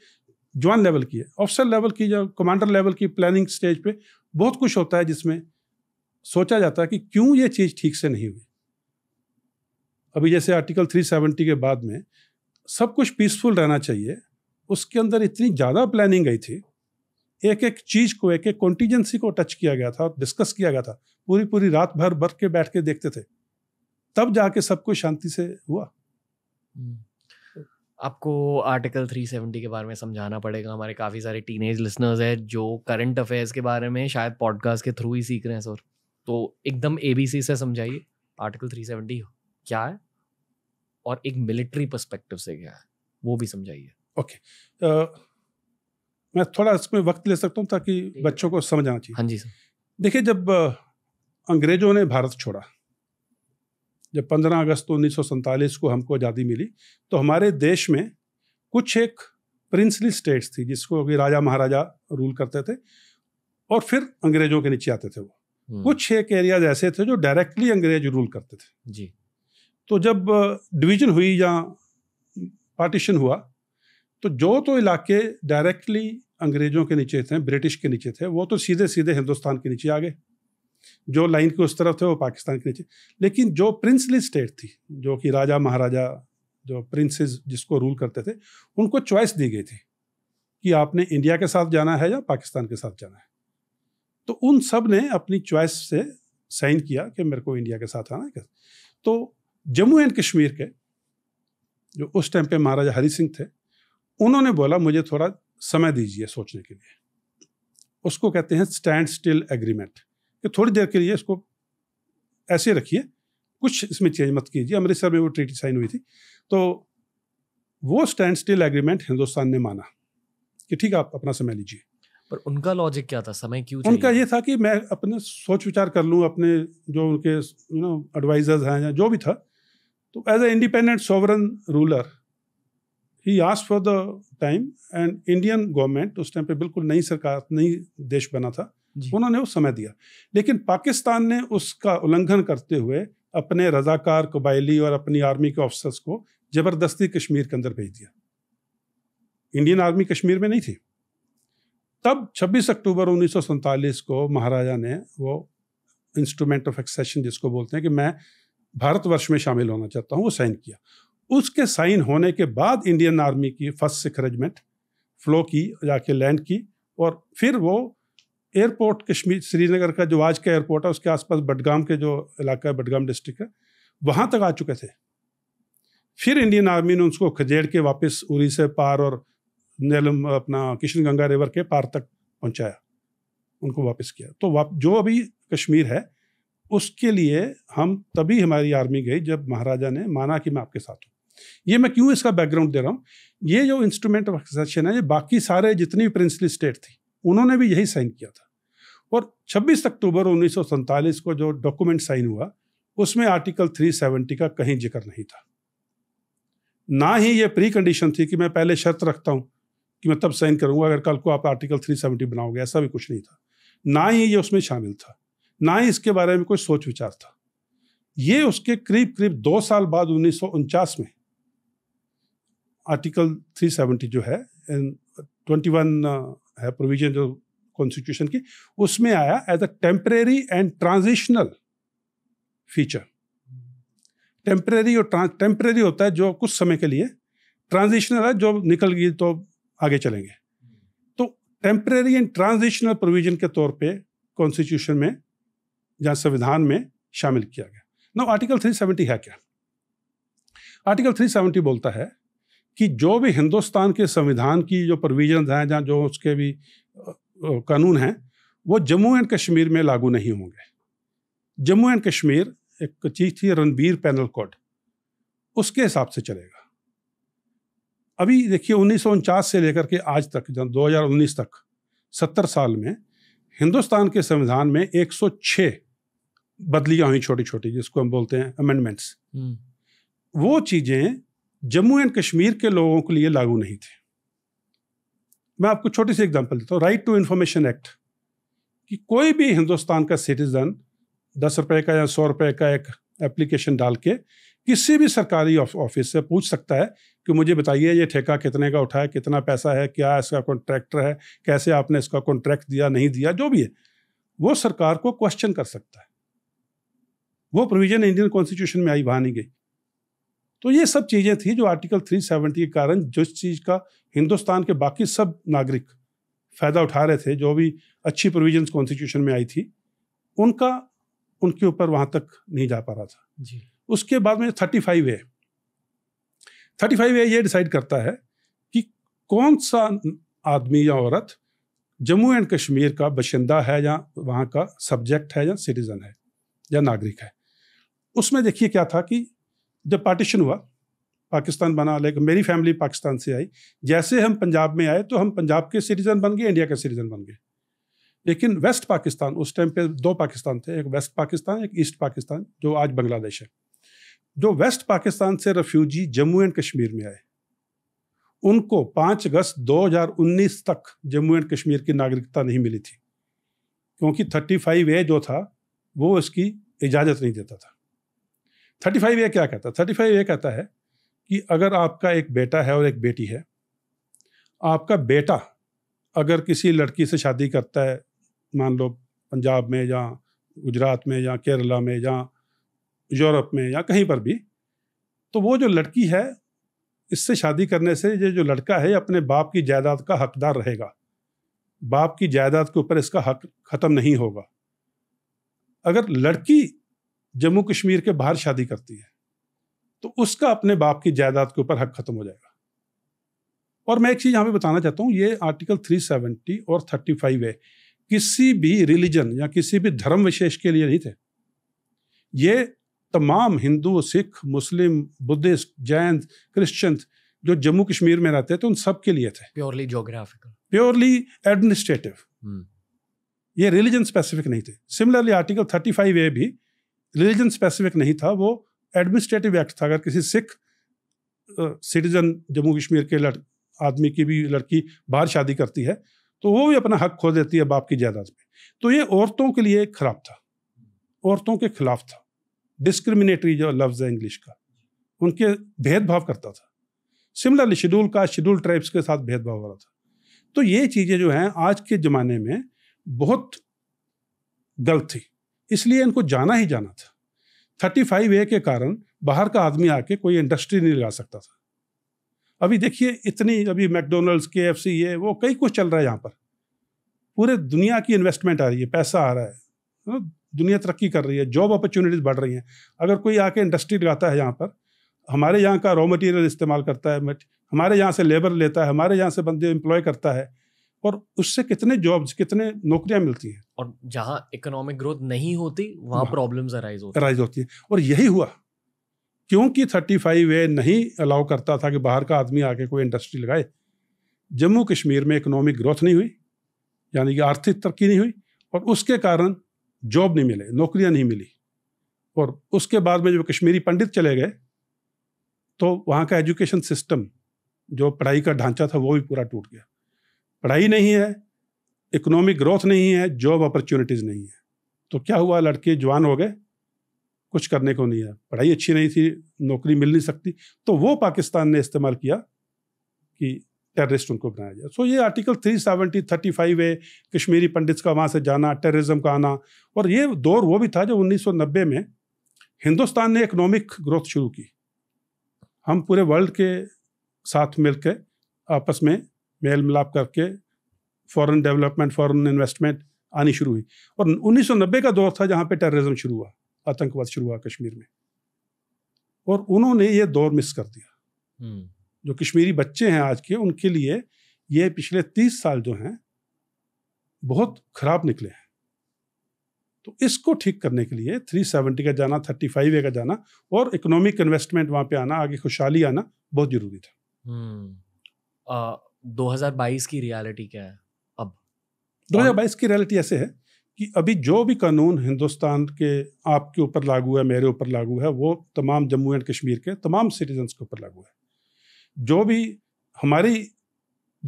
ज्वाइन लेवल की है ऑफिसर लेवल की या कमांडर लेवल की प्लानिंग स्टेज पे बहुत कुछ होता है जिसमें सोचा जाता है कि क्यों ये चीज़ ठीक से नहीं हुई अभी जैसे आर्टिकल 370 के बाद में सब कुछ पीसफुल रहना चाहिए उसके अंदर इतनी ज़्यादा प्लानिंग गई थी एक एक चीज़ को एक एक कॉन्टीजेंसी को टच किया गया था और डिस्कस किया गया था पूरी पूरी रात भर बर के बैठ के देखते थे तब जाके सब कुछ शांति से हुआ हम्म। आपको आर्टिकल 370 के बारे में समझाना पड़ेगा हमारे काफ़ी सारे टीनेज लिसनर्स हैं जो करंट अफेयर्स के बारे में शायद पॉडकास्ट के थ्रू ही सीख रहे हैं सर तो एकदम ए से समझाइए आर्टिकल 370 क्या है और एक मिलिट्री पर्सपेक्टिव से क्या है वो भी समझाइए ओके okay. uh, मैं थोड़ा इसमें वक्त ले सकता हूँ ताकि बच्चों को समझ आना चाहिए हाँ जी सर देखिए जब अंग्रेज़ों ने भारत छोड़ा जब 15 अगस्त उन्नीस को हमको आज़ादी मिली तो हमारे देश में कुछ एक प्रिंसली स्टेट्स थी जिसको कि राजा महाराजा रूल करते थे और फिर अंग्रेजों के नीचे आते थे वो हम्म। कुछ एक एरियाज ऐसे थे जो डायरेक्टली अंग्रेज रूल करते थे जी तो जब डिवीजन हुई या पार्टीशन हुआ तो जो तो इलाके डायरेक्टली अंग्रेजों के नीचे थे ब्रिटिश के नीचे थे वो तो सीधे सीधे हिंदुस्तान के नीचे आ गए जो लाइन के उस तरफ थे वो पाकिस्तान के नीचे लेकिन जो प्रिंसली स्टेट थी जो कि राजा महाराजा जो प्रिंसेस जिसको रूल करते थे उनको चॉइस दी गई थी कि आपने इंडिया के साथ जाना है या पाकिस्तान के साथ जाना है तो उन सब ने अपनी चॉइस से साइन किया कि मेरे को इंडिया के साथ आना है तो जम्मू एंड कश्मीर के जो उस टाइम पे महाराजा हरी सिंह थे उन्होंने बोला मुझे थोड़ा समय दीजिए सोचने के लिए उसको कहते हैं स्टैंड स्टिल एग्रीमेंट कि थोड़ी देर के लिए इसको ऐसे रखिए कुछ इसमें चेंज मत कीजिए अमृतसर में वो ट्रीटी साइन हुई थी तो वो स्टैंड स्टिल एग्रीमेंट हिंदुस्तान ने माना कि ठीक है आप अपना समय लीजिए पर उनका लॉजिक क्या था समय क्यों उनका ये था कि मैं अपने सोच विचार कर लूँ अपने जो उनके यू नो एडवाइजर्स हैं या जो भी था तो as a independent sovereign ruler he ask for the time and Indian government उस टाइम पे बिल्कुल नई सरकार नई देश बना था उन्होंने वो समय दिया लेकिन पाकिस्तान ने उसका उल्लंघन करते हुए अपने रजाकार कबायली और अपनी आर्मी के ऑफिसर्स को जबरदस्ती कश्मीर के अंदर भेज दिया इंडियन आर्मी कश्मीर में नहीं थी तब 26 अक्टूबर उन्नीस को महाराजा ने वो इंस्ट्रूमेंट ऑफ एक्सेशन जिसको बोलते हैं कि मैं भारतवर्ष में शामिल होना चाहता हूँ वो साइन किया उसके साइन होने के बाद इंडियन आर्मी की फर्स्ट सिख रेजिमेंट फ्लो की जाके लैंड की और फिर वो एयरपोर्ट कश्मीर श्रीनगर का जो आज का एयरपोर्ट है उसके आसपास बडगाम के जो इलाका है बडगाम डिस्ट्रिक्ट है वहाँ तक आ चुके थे फिर इंडियन आर्मी ने उसको खदेड़ के वापस उरी से पार और नेलम अपना किशन गंगा रिवर के पार तक पहुँचाया उनको वापस किया तो वाप, जो अभी कश्मीर है उसके लिए हम तभी हमारी आर्मी गई जब महाराजा ने माना कि मैं आपके साथ हूँ ये मैं क्यों इसका बैकग्राउंड दे रहा हूँ ये जो इंस्ट्रूमेंट ऑफ एक्सेशन है ये बाकी सारे जितनी प्रिंसली स्टेट थी उन्होंने भी यही साइन किया था और 26 अक्टूबर उन्नीस को जो डॉक्यूमेंट साइन हुआ उसमें आर्टिकल 370 का कहीं जिक्र नहीं था ना ही ये प्री कंडीशन थी कि मैं पहले शर्त रखता हूँ कि मैं तब साइन करूँगा अगर कल को आप आर्टिकल 370 बनाओगे ऐसा भी कुछ नहीं था ना ही ये उसमें शामिल था ना ही इसके बारे में कोई सोच विचार था ये उसके करीब करीब दो साल बाद उन्नीस में आर्टिकल 370 जो है ट्वेंटी वन है प्रोविजन जो कॉन्स्टिट्यूशन की उसमें आया as a temporary and transitional feature temporary और टेम्परेरी होता है जो कुछ समय के लिए ट्रांजिशनल है जो निकल गई तो आगे चलेंगे तो टेम्परेरी एंड ट्रांजिशनल प्रोविजन के तौर पे कॉन्स्टिट्यूशन में या संविधान में शामिल किया गया नो आर्टिकल 370 है क्या आर्टिकल 370 बोलता है कि जो भी हिंदुस्तान के संविधान की जो प्रोविजन हैं जहाँ जो उसके भी कानून हैं वो जम्मू एंड कश्मीर में लागू नहीं होंगे जम्मू एंड कश्मीर एक चीज़ थी रणबीर पैनल कोड उसके हिसाब से चलेगा अभी देखिए उन्नीस से लेकर के आज तक दो हज़ार उन्नीस तक सत्तर साल में हिंदुस्तान के संविधान में 106 बदलियां हुई छोटी छोटी जिसको हम बोलते हैं अमेंडमेंट्स हम्म। वो चीज़ें जम्मू एंड कश्मीर के लोगों के लिए लागू नहीं थे मैं आपको छोटी सी एग्जांपल देता हूँ राइट टू इन्फॉर्मेशन एक्ट कि कोई भी हिंदुस्तान का सिटीज़न दस रुपए का या सौ रुपए का एक एप्लीकेशन डाल के किसी भी सरकारी ऑफिस से पूछ सकता है कि मुझे बताइए ये ठेका कितने का उठा है कितना पैसा है क्या इसका कॉन्ट्रैक्टर है कैसे आपने इसका कॉन्ट्रैक्ट दिया नहीं दिया जो भी है वो सरकार को क्वेश्चन कर सकता है वो प्रोविजन इंडियन कॉन्स्टिट्यूशन में आई वहाँ नहीं गई तो ये सब चीज़ें थी जो आर्टिकल 370 के कारण जिस चीज़ का हिंदुस्तान के बाकी सब नागरिक फ़ायदा उठा रहे थे जो भी अच्छी प्रोविजन कॉन्स्टिट्यूशन में आई थी उनका उनके ऊपर वहाँ तक नहीं जा पा रहा था जी उसके बाद में thirty five A thirty five A ये डिसाइड करता है कि कौन सा आदमी या औरत जम्मू एंड कश्मीर का बशिंदा है या वहाँ का सब्जेक्ट है या सिटीज़न है या नागरिक है उसमें देखिए क्या था कि जब पार्टीशन हुआ पाकिस्तान बना लाइक मेरी फैमिली पाकिस्तान से आई जैसे हम पंजाब में आए तो हम पंजाब के सिटीजन बन गए इंडिया के सिटीजन बन गए लेकिन वेस्ट पाकिस्तान उस टाइम पे दो पाकिस्तान थे एक वेस्ट पाकिस्तान एक ईस्ट पाकिस्तान जो आज बांग्लादेश है जो वेस्ट पाकिस्तान से रेफ्यूजी जम्मू एंड कश्मीर में आए उनको पाँच अगस्त 2019 तक जम्मू एंड कश्मीर की नागरिकता नहीं मिली थी क्योंकि थर्टी फाइव ए जो था वो इसकी इजाज़त नहीं देता था थर्टी फाइव ए क्या कहता है थर्टी फाइव ए कहता है कि अगर आपका एक बेटा है और एक बेटी है आपका बेटा अगर किसी लड़की से शादी करता है मान लो पंजाब में या गुजरात में या केरला में या यूरोप में या कहीं पर भी तो वो जो लड़की है इससे शादी करने से ये जो लड़का है अपने बाप की जायदाद का हकदार रहेगा बाप की जायदाद के ऊपर इसका हक ख़त्म नहीं होगा अगर लड़की जम्मू कश्मीर के बाहर शादी करती है तो उसका अपने बाप की जायदाद के ऊपर हक खत्म हो जाएगा और मैं एक चीज़ यहाँ पे बताना चाहता हूं ये आर्टिकल 370 और 35 है किसी भी रिलीजन या किसी भी धर्म विशेष के लिए नहीं थे ये तमाम Hindu Sikh Muslim Buddhist Jain Christian जो जम्मू कश्मीर में रहते थे उन सब के लिए थे प्योरली जोग्राफिकल प्योरली एडमिनिस्ट्रेटिव ये रिलीजन स्पेसिफिक नहीं थे similarly article thirty five A भी रिलीजन स्पेसिफिक नहीं था वो एडमिनिस्ट्रेटिव एक्ट था अगर किसी सिख सिटीजन जम्मू कश्मीर के लड़ आदमी की भी लड़की बाहर शादी करती है तो वो भी अपना हक खो देती है बाप की जायदाद पे तो ये औरतों के लिए खराब था औरतों के खिलाफ था डिस्क्रिमिनेटरी जो लफ्ज़ है इंग्लिश का उनके भेदभाव करता था सिमिलरली शेड्यूल का शेड्यूल ट्राइब्स के साथ भेदभाव हो रहा था तो ये चीज़ें जो हैं आज के ज़माने में बहुत गलत थी इसलिए इनको जाना ही जाना था थर्टी फाइव ए के कारण बाहर का आदमी आके कोई इंडस्ट्री नहीं लगा सकता था अभी देखिए इतनी अभी मैकडोनल्ड्स के एफ सी ये वो कई कुछ चल रहा है यहाँ पर पूरे दुनिया की इन्वेस्टमेंट आ रही है पैसा आ रहा है हाँ, दुनिया तरक्की कर रही है जॉब अपॉर्चुनिटीज़ बढ़ रही हैं अगर कोई आके इंडस्ट्री लगाता है यहाँ पर हमारे यहाँ का रॉ मटेरियल इस्तेमाल करता है हमारे यहाँ से लेबर लेता है हमारे यहाँ से बंदे एम्प्लॉय करता है और उससे कितने जॉब्स कितने नौकरियां मिलती हैं और जहां इकोनॉमिक ग्रोथ नहीं होती वहां प्रॉब्लम्स अराइज होती अराइज होती है और यही हुआ क्योंकि थर्टी फाइव ए नहीं अलाउ करता था कि बाहर का आदमी आके कोई इंडस्ट्री लगाए जम्मू कश्मीर में इकोनॉमिक ग्रोथ नहीं हुई यानी कि आर्थिक तरक्की नहीं हुई और उसके कारण जॉब नहीं मिले नौकरियां नहीं मिली और उसके बाद में जब कश्मीरी पंडित चले गए तो वहाँ का एजुकेशन सिस्टम जो पढ़ाई का ढांचा था वो भी पूरा टूट गया पढ़ाई नहीं है इकोनॉमिक ग्रोथ नहीं है जॉब अपॉर्चुनिटीज़ नहीं है तो क्या हुआ लड़के जवान हो गए कुछ करने को नहीं है पढ़ाई अच्छी नहीं थी नौकरी मिल नहीं सकती तो वो पाकिस्तान ने इस्तेमाल किया कि टेररिस्ट उनको बनाया जाए सो ये article three seventy thirty five है कश्मीरी पंडित्स का वहाँ से जाना टेररिज्म का आना और ये दौर वो भी था जो उन्नीस सौ नब्बे में हिंदुस्तान ने इकोनॉमिक ग्रोथ शुरू की हम पूरे वर्ल्ड के साथ मिलकर आपस में मेल मिलाप करके फॉरेन डेवलपमेंट फॉरेन इन्वेस्टमेंट आनी शुरू हुई और 1990 का दौर था जहाँ पे टेररिज्म शुरू हुआ आतंकवाद शुरू हुआ कश्मीर में और उन्होंने ये दौर मिस कर दिया हम्म। जो कश्मीरी बच्चे हैं आज के उनके लिए ये पिछले तीस साल जो हैं बहुत खराब निकले हैं तो इसको ठीक करने के लिए 370 का जाना 35 फाइव का जाना और इकोनॉमिक इन्वेस्टमेंट वहाँ पे आना आगे खुशहाली आना बहुत जरूरी था हम्म। आ, 2022 की रियलिटी क्या है अब 2022 की रियलिटी ऐसे है कि अभी जो भी कानून हिंदुस्तान के आपके ऊपर लागू है मेरे ऊपर लागू है वो तमाम जम्मू एंड कश्मीर के तमाम सिटीजन्स के ऊपर लागू है जो भी हमारी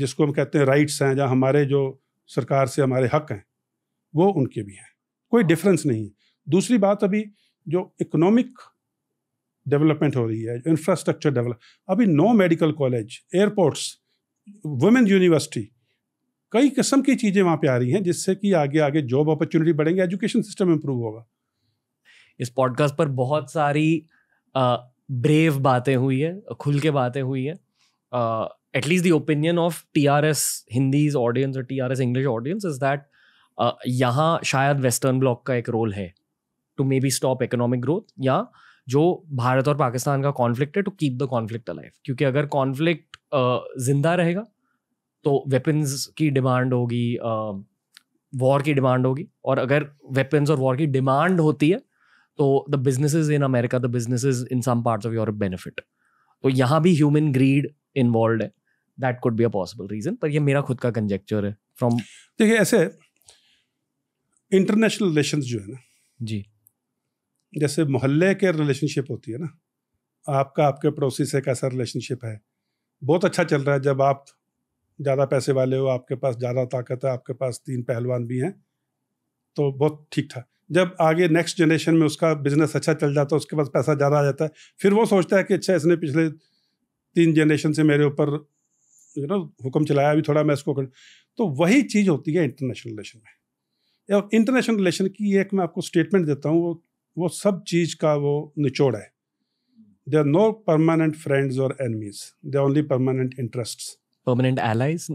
जिसको हम कहते हैं राइट्स हैं या हमारे जो सरकार से हमारे हक हैं वो उनके भी हैं कोई डिफरेंस नहीं है दूसरी बात अभी जो इकोनॉमिक डेवलपमेंट हो रही है इंफ्रास्ट्रक्चर डेवलप अभी नो medical college airports women university कई किस्म की चीज़ें वहाँ पे आ रही हैं जिससे कि आगे आगे जॉब अपॉर्चुनिटी बढ़ेंगे एजुकेशन सिस्टम इम्प्रूव होगा इस पॉडकास्ट पर बहुत सारी आ, ब्रेव बातें हुई है खुल के बातें हुई है at least the opinion of T R S Hindi audience और T R S English audience is that यहाँ शायद वेस्टर्न ब्लॉक का एक रोल है to maybe stop economic growth या जो भारत और पाकिस्तान का कॉन्फ्लिक्ट है to keep the conflict alive क्योंकि अगर कॉन्फ्लिक्ट जिंदा रहेगा तो वेपन्स की डिमांड होगी वॉर की डिमांड होगी और अगर वेपन्स और वॉर की डिमांड होती है तो the business in America the business in some parts of Europe benefit तो यहाँ भी ह्यूमन ग्रीड इन्वॉल्व है that could be a possible reason पर ये मेरा खुद का कंजेक्चर है फ्रॉम देखिए ऐसे इंटरनेशनल रिलेशन जो है ना जी जैसे मोहल्ले के रिलेशनशिप होती है ना आपका आपके पड़ोसी से कैसा रिलेशनशिप है बहुत अच्छा चल रहा है जब आप ज़्यादा पैसे वाले हो आपके पास ज़्यादा ताकत है आपके पास तीन पहलवान भी हैं तो बहुत ठीक ठाक जब आगे नेक्स्ट जनरेशन में उसका बिजनेस अच्छा चल जाता है उसके पास पैसा ज़्यादा आ जाता है फिर वो सोचता है कि अच्छा इसने पिछले तीन जनरेशन से मेरे ऊपर यू नो हुक्म चलाया अभी थोड़ा मैं इसको कर तो वही चीज़ होती है इंटरनेशनल रिलेशन में इंटरनेशनल रिलेशन की एक मैं आपको स्टेटमेंट देता हूँ वो वो सब चीज़ का वो निचोड़ है they are no permanent friends और enemies they are only permanent interest permanent allies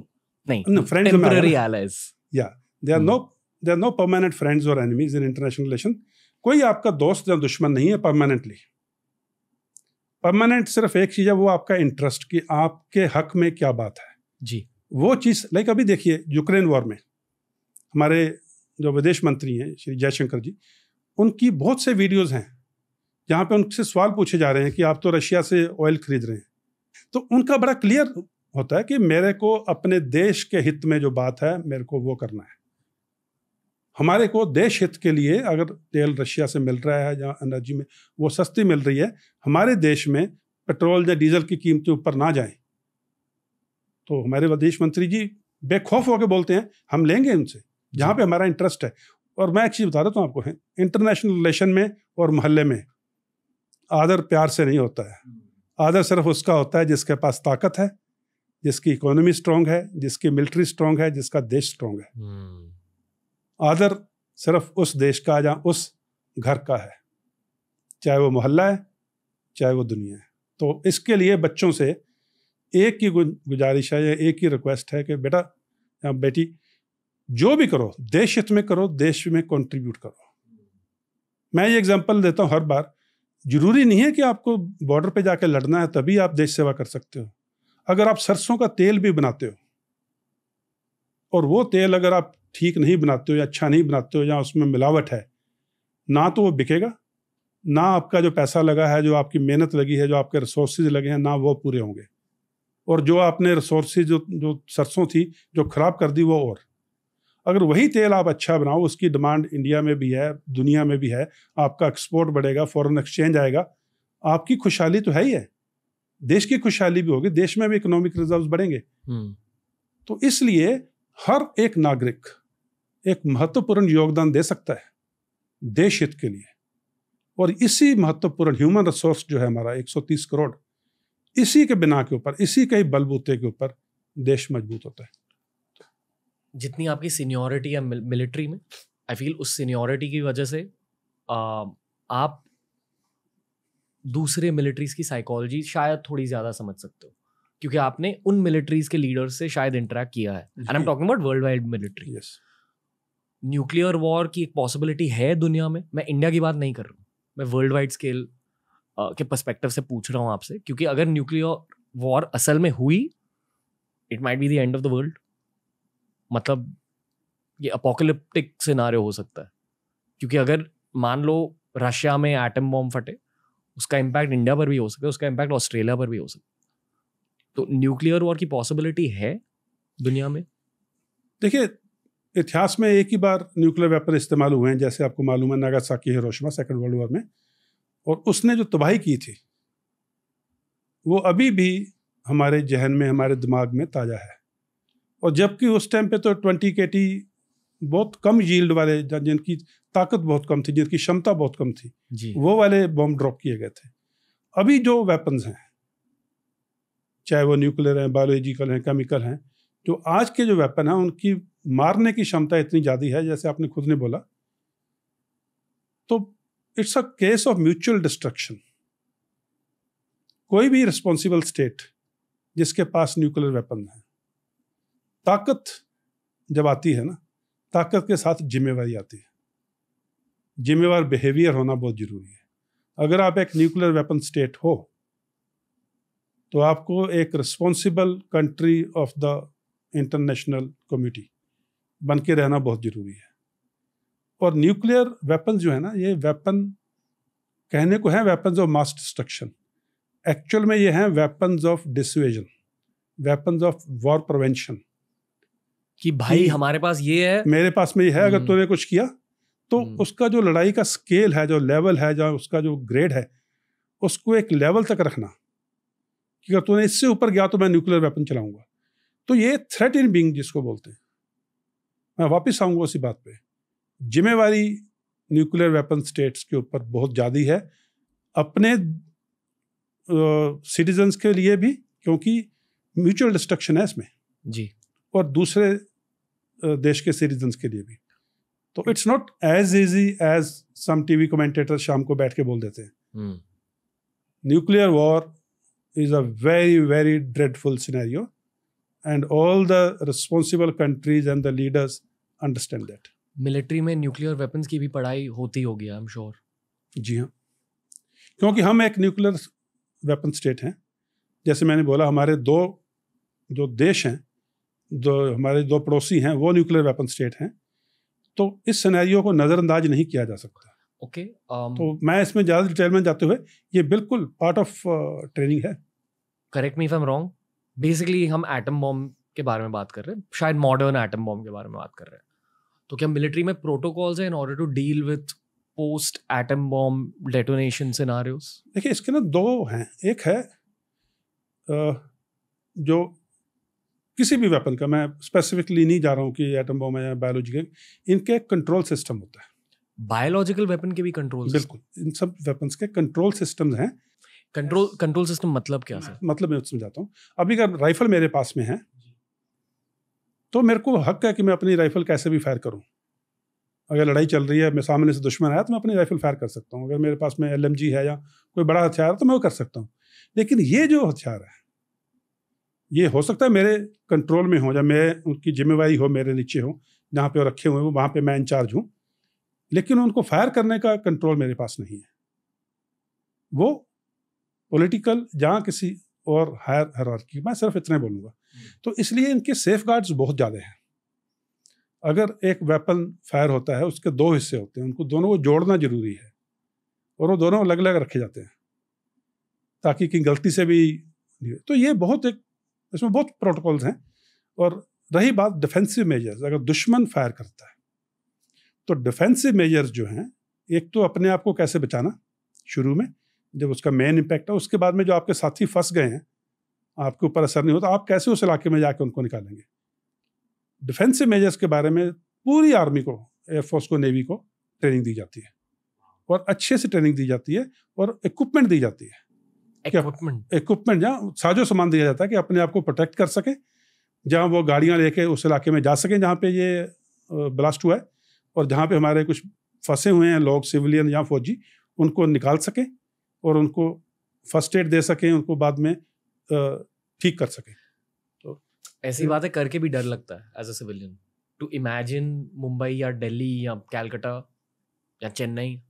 नहीं फ्रेंड्स एलाइज या they are no they are no permanent friends और एनिमीज इन इंटरनेशनल रिलेशन कोई आपका दोस्त या दुश्मन नहीं है परमानेंटली परमानेंट सिर्फ एक चीज़ है वो आपका इंटरेस्ट कि आपके हक में क्या बात है जी वो चीज़ लाइक अभी देखिए यूक्रेन वॉर में हमारे जो विदेश मंत्री हैं श्री जयशंकर जी उनकी बहुत से वीडियोज़ हैं जहाँ पे उनसे सवाल पूछे जा रहे हैं कि आप तो रशिया से ऑयल खरीद रहे हैं तो उनका बड़ा क्लियर होता है कि मेरे को अपने देश के हित में जो बात है मेरे को वो करना है हमारे को देश हित के लिए अगर तेल रशिया से मिल रहा है या एनर्जी में वो सस्ती मिल रही है हमारे देश में पेट्रोल या डीजल की कीमतें ऊपर ना जाए तो हमारे विदेश मंत्री जी बेखौफ होकर बोलते हैं हम लेंगे उनसे जहाँ पे हमारा इंटरेस्ट है और मैं एक चीज़ बता देता हूँ आपको इंटरनेशनल रिलेशन में और महल्ले में आदर प्यार से नहीं होता है हम्म। आदर सिर्फ उसका होता है जिसके पास ताकत है जिसकी इकोनॉमी स्ट्रांग है जिसकी मिलिट्री स्ट्रांग है जिसका देश स्ट्रांग है हम्म। आदर सिर्फ उस देश का या उस घर का है चाहे वो मोहल्ला है चाहे वो दुनिया है तो इसके लिए बच्चों से एक ही गुजारिश है या एक ही रिक्वेस्ट है कि बेटा या बेटी जो भी करो देश हित में करो देश में कंट्रीब्यूट करो मैं ये एग्जांपल देता हूँ हर बार जरूरी नहीं है कि आपको बॉर्डर पे जाके लड़ना है तभी आप देश सेवा कर सकते हो अगर आप सरसों का तेल भी बनाते हो और वो तेल अगर आप ठीक नहीं बनाते हो या अच्छा नहीं बनाते हो या उसमें मिलावट है ना तो वो बिकेगा ना आपका जो पैसा लगा है जो आपकी मेहनत लगी है जो आपके रिसोर्सेज लगे हैं ना वो पूरे होंगे और जो आपने रिसोर्सेज जो जो सरसों थी जो ख़राब कर दी वो और अगर वही तेल आप अच्छा बनाओ उसकी डिमांड इंडिया में भी है दुनिया में भी है आपका एक्सपोर्ट बढ़ेगा फॉरेन एक्सचेंज आएगा आपकी खुशहाली तो है ही है देश की खुशहाली भी होगी देश में भी इकोनॉमिक रिजर्व बढ़ेंगे हम्म। तो इसलिए हर एक नागरिक एक महत्वपूर्ण योगदान दे सकता है देश हित के लिए और इसी महत्वपूर्ण ह्यूमन रिसोर्स जो है हमारा 130 करोड़ इसी के बिना के ऊपर इसी के ही बलबूते के ऊपर देश मजबूत होता है जितनी आपकी सीनियोरिटी है मिलिट्री में आई फील उस सीनियोरिटी की वजह से आ, आप दूसरे मिलिट्रीज की साइकोलॉजी शायद थोड़ी ज़्यादा समझ सकते हो क्योंकि आपने उन मिलिट्रीज के लीडर्स से शायद इंटरेक्ट किया है and I am talking about worldwide military nuclear war की एक पॉसिबिलिटी है दुनिया में मैं इंडिया की बात नहीं कर रहा हूँ मैं वर्ल्ड वाइड स्केल के पर्सपेक्टिव से पूछ रहा हूँ आपसे क्योंकि अगर न्यूक्लियर वॉर असल में हुई it might be the end of the world मतलब ये अपोकलिप्टिक सिनारियो हो सकता है क्योंकि अगर मान लो रशिया में एटम बॉम्ब फटे उसका इम्पैक्ट इंडिया पर भी हो सकता है उसका इम्पैक्ट ऑस्ट्रेलिया पर भी हो सकता है तो न्यूक्लियर वॉर की पॉसिबिलिटी है दुनिया में देखिए इतिहास में एक ही बार न्यूक्लियर वेपन इस्तेमाल हुए हैं जैसे आपको मालूम है Nagasaki Hiroshima second world war में और उसने जो तबाही की थी वो अभी भी हमारे जहन में हमारे दिमाग में ताज़ा है और जबकि उस टाइम पे तो ट्वेंटी के टी बहुत कम यील्ड वाले जिनकी ताकत बहुत कम थी जिनकी क्षमता बहुत कम थी वो वाले बॉम्ब ड्रॉप किए गए थे अभी जो वेपन्स हैं चाहे वो न्यूक्लियर हैं बायोलॉजिकल हैं केमिकल हैं जो आज के जो वेपन हैं उनकी मारने की क्षमता इतनी ज़्यादा है जैसे आपने खुद ने बोला तो it's a case of mutual destruction कोई भी रिस्पॉन्सिबल स्टेट जिसके पास न्यूक्लियर वेपन है ताकत जब आती है ना ताकत के साथ जिम्मेवारी आती है जिम्मेवार बिहेवियर होना बहुत ज़रूरी है अगर आप एक न्यूक्लियर वेपन स्टेट हो तो आपको एक responsible country of the international community बन के रहना बहुत ज़रूरी है और न्यूक्लियर वेपन जो है ना ये वेपन कहने को है weapons of mass destruction actual में ये हैं weapons of dissuasion weapons of war prevention कि भाई हमारे पास ये है मेरे पास में ये है अगर हम्म। तूने कुछ किया तो हम्म। उसका जो लड़ाई का स्केल है जो लेवल है जो उसका जो ग्रेड है उसको एक लेवल तक रखना कि अगर तूने इससे ऊपर गया तो मैं न्यूक्लियर वेपन चलाऊंगा तो ये थ्रेट इन बींग जिसको बोलते हैं मैं वापस आऊँगा उसी बात पे जिम्मेवारी न्यूक्लियर वेपन स्टेट्स के ऊपर बहुत ज़्यादा है अपने सिटीजन्स के लिए भी क्योंकि म्यूचुअल डिस्ट्रक्शन है इसमें जी और दूसरे देश के सिटीजन्स के लिए भी तो it's not as easy as some TV commentator शाम को बैठ के बोल देते हैं nuclear war is a very very dreadful scenario and all the responsible countries and the leaders understand that military में न्यूक्लियर वेपन्स की भी पढ़ाई होती होगी आई एम श्योर जी हाँ क्योंकि हम एक न्यूक्लियर वेपन स्टेट हैं जैसे मैंने बोला हमारे दो जो देश हैं जो हमारे दो पड़ोसी हैं वो न्यूक्लियर वेपन स्टेट हैं तो इस सिनेरियो को नज़रअंदाज नहीं किया जा सकता ओके okay, um, तो मैं इसमें ज़्यादा डिटेल में जाते हुए ये बिल्कुल पार्ट ऑफ ट्रेनिंग है correct me if I'm wrong basically हम एटम बॉम्ब के बारे में बात कर रहे हैं शायद मॉडर्न एटम बॉम्ब के बारे में बात कर रहे हैं तो क्या मिलिट्री में प्रोटोकॉल्स हैं in order to deal with post atom bomb detonation scenarios देखिए इसके ना दो हैं एक है uh, जो किसी भी वेपन का मैं स्पेसिफिकली नहीं जा रहा हूँ कि एटम बम या बायोलॉजिकल इनके एक कंट्रोल सिस्टम होता है बायोलॉजिकल वेपन के भी कंट्रोल बिल्कुल इन सब वेपन्स के कंट्रोल सिस्टम हैं कंट्रोल कंट्रोल सिस्टम मतलब क्या सर मतलब मैं समझाता हूँ अभी अगर राइफल मेरे पास में है तो मेरे को हक है कि मैं अपनी राइफल कैसे भी फायर करूँ अगर लड़ाई चल रही है मैं सामने से दुश्मन आया तो मैं अपनी राइफल फायर कर सकता हूँ अगर मेरे पास में एल है या कोई बड़ा हथियार है तो मैं वो कर सकता हूँ लेकिन ये जो हथियार है ये हो सकता है मेरे कंट्रोल में हो या मैं उनकी जिम्मेवारी हो मेरे नीचे हो जहाँ पे रखे हुए हो वहाँ पे मैं इंचार्ज हूँ लेकिन उनको फायर करने का कंट्रोल मेरे पास नहीं है वो पॉलिटिकल जहाँ किसी और हायर की मैं सिर्फ इतने बोलूँगा तो इसलिए इनके सेफ गार्ड्स बहुत ज़्यादा हैं अगर एक वेपन फायर होता है उसके दो हिस्से होते हैं उनको दोनों को जोड़ना ज़रूरी है और वो दोनों अलग अलग रखे जाते हैं ताकि कि गलती से भी तो ये बहुत एक इसमें बहुत प्रोटोकॉल्स हैं और रही बात डिफेंसिव मेजर्स अगर दुश्मन फायर करता है तो डिफेंसिव मेजर्स जो हैं एक तो अपने आप को कैसे बचाना शुरू में जब उसका मेन इम्पैक्ट है उसके बाद में जो आपके साथी फंस गए हैं आपके ऊपर असर नहीं होता आप कैसे उस इलाके में जाके उनको निकालेंगे डिफेंसिव मेजर्स के बारे में पूरी आर्मी को एयरफोर्स को नेवी को ट्रेनिंग दी जाती है और अच्छे से ट्रेनिंग दी जाती है और इक्विपमेंट दी जाती है इक्विपमेंट इक्विपमेंट जहाँ साजो सामान दिया जाता है कि अपने आप को प्रोटेक्ट कर सकें जहाँ वो गाड़ियाँ लेके उस इलाके में जा सकें जहाँ पे ये ब्लास्ट हुआ है और जहाँ पे हमारे कुछ फंसे हुए हैं लोग सिविलियन या फौजी उनको निकाल सकें और उनको फर्स्ट एड दे सकें उनको बाद में ठीक कर सकें तो ऐसी हम्म। बातें करके भी डर लगता है as a civilian to imagine Mumbai या दिल्ली या कैलकाटा या Chennai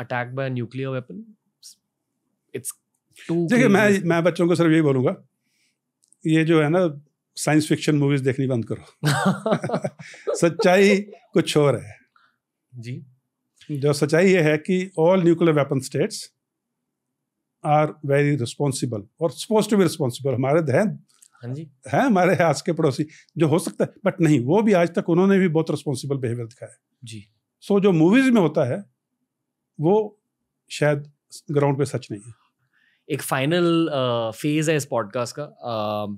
attack by nuclear weapon it's देखिए मैं मैं बच्चों को सिर्फ यही बोलूंगा ये जो है ना साइंस फिक्शन मूवीज देखनी बंद करो सच्चाई कुछ और है जी जो सच्चाई ये है कि all nuclear weapon states are very responsible और सपोज टू बी रिस्पॉन्सिबल हमारे दहन हाँ जी हमारे आज के पड़ोसी जो हो सकता है बट नहीं वो भी आज तक उन्होंने भी बहुत रिस्पॉन्सिबल बिहेवियर दिखाया जी सो so, जो मूवीज में होता है वो शायद ग्राउंड पे सच नहीं है एक फाइनल फेज uh, है इस पॉडकास्ट का um,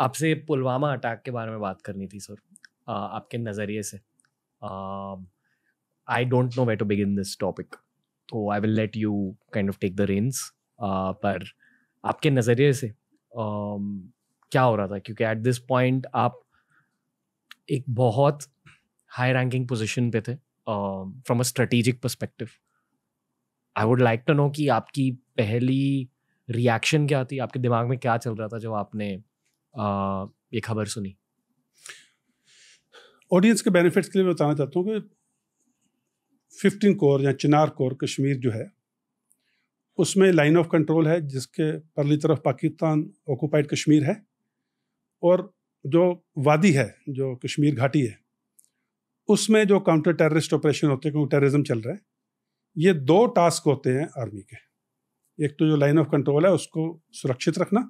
आपसे पुलवामा अटैक के बारे में बात करनी थी सर uh, आपके नज़रिए से I don't know way to begin this topic तो I will let you kind of take the reins पर आपके नज़रिए से um, क्या हो रहा था क्योंकि एट दिस पॉइंट आप एक बहुत हाई रैंकिंग पोजिशन पे थे from a strategic perspective I would like to know कि आपकी पहली रिएक्शन क्या थी आपके दिमाग में क्या चल रहा था जब आपने आ, ये खबर सुनी ऑडियंस के बेनिफिट्स के लिए मैं बताना चाहता हूँ कि फिफ्टीन कोर या चिनार कोर कश्मीर जो है उसमें लाइन ऑफ कंट्रोल है जिसके परली तरफ पाकिस्तान ऑक्यूपाइड कश्मीर है और जो वादी है जो कश्मीर घाटी है उसमें जो काउंटर टेररिस्ट ऑपरेशन होते हैं क्योंकि टेररिज्म चल रहा है ये दो टास्क होते हैं आर्मी के एक तो जो लाइन ऑफ कंट्रोल है उसको सुरक्षित रखना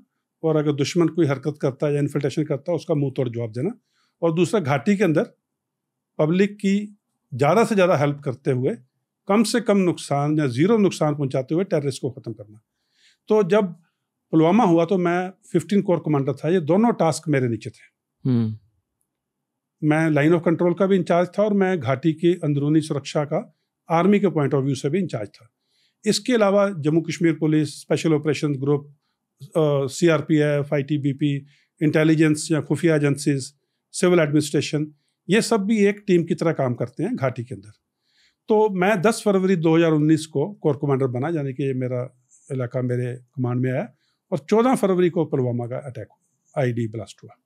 और अगर दुश्मन कोई हरकत करता है या इन्फिल्ट्रेशन करता है उसका मुंह तोड़ जवाब देना और दूसरा घाटी के अंदर पब्लिक की ज़्यादा से ज़्यादा हेल्प करते हुए कम से कम नुकसान या ज़ीरो नुकसान पहुंचाते हुए टेररिस्ट को ख़त्म करना तो जब पुलवामा हुआ तो मैं फिफ्टीन कोर कमांडर था ये दोनों टास्क मेरे नीचे थे हम्म। मैं लाइन ऑफ कंट्रोल का भी इंचार्ज था और मैं घाटी की अंदरूनी सुरक्षा का आर्मी के पॉइंट ऑफ व्यू से भी इंचार्ज था इसके अलावा Jammu Kashmir police special operation group C R P F I T B P intelligence या खुफिया एजेंसीज सिविल एडमिनिस्ट्रेशन ये सब भी एक टीम की तरह काम करते हैं घाटी के अंदर तो मैं 10 फरवरी 2019 को कोर कमांडर बना यानी कि मेरा इलाका मेरे कमांड में आया और 14 फरवरी को पुलवामा का अटैक आई ब्लास्ट हुआ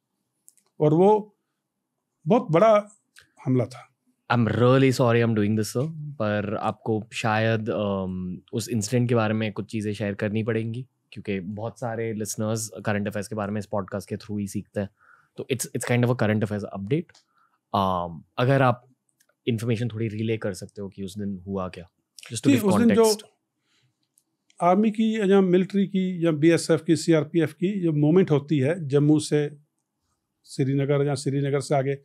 और वो बहुत बड़ा हमला था I am really sorry I am doing this पर आपको शायद um, उस इंसिडेंट के बारे में कुछ चीज़ें शेयर करनी पड़ेंगी क्योंकि बहुत सारे लिसनर्स करंट अफेयर्स के बारे में इस पॉडकास्ट के थ्रू ही सीखते हैं तो it's it's kind of a current affairs update अगर आप इन्फॉर्मेशन थोड़ी रिले कर सकते हो कि उस दिन हुआ क्या जस्ट टू उस दिन जो आर्मी की या मिलिट्री की या बीएसएफ की सीआरपीएफ की जो मोमेंट होती है जम्मू से श्रीनगर या श्रीनगर से आगे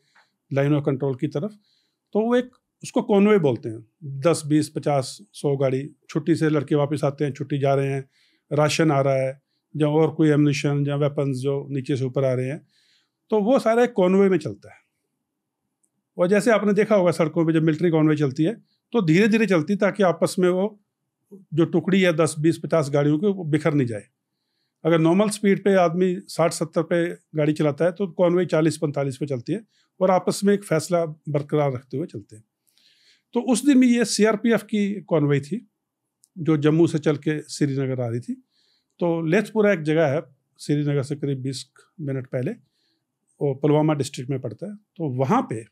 लाइन ऑफ कंट्रोल की तरफ तो वो एक उसको कॉन्वे बोलते हैं दस बीस पचास सौ गाड़ी छुट्टी से लड़के वापस आते हैं छुट्टी जा रहे हैं राशन आ रहा है या और कोई एमनिशन या वेपन्स जो नीचे से ऊपर आ रहे हैं तो वो सारा एक कॉन्वे में चलता है और जैसे आपने देखा होगा सड़कों पर जब मिलिट्री कॉन्वे चलती है तो धीरे धीरे चलती ताकि आपस में वो जो टुकड़ी है दस बीस पचास गाड़ियों की वो बिखर नहीं जाए अगर नॉर्मल स्पीड पे आदमी साठ सत्तर पे गाड़ी चलाता है तो कॉन्वे चालीस पैंतालीस पे चलती है और आपस में एक फैसला बरकरार रखते हुए चलते हैं तो उस दिन भी ये सी की कॉन्वई थी जो जम्मू से चल के श्रीनगर आ रही थी तो लेथपुरा एक जगह है श्रीनगर से करीब बीस मिनट पहले वो पुलवामा डिस्ट्रिक्ट में पड़ता है तो वहाँ पे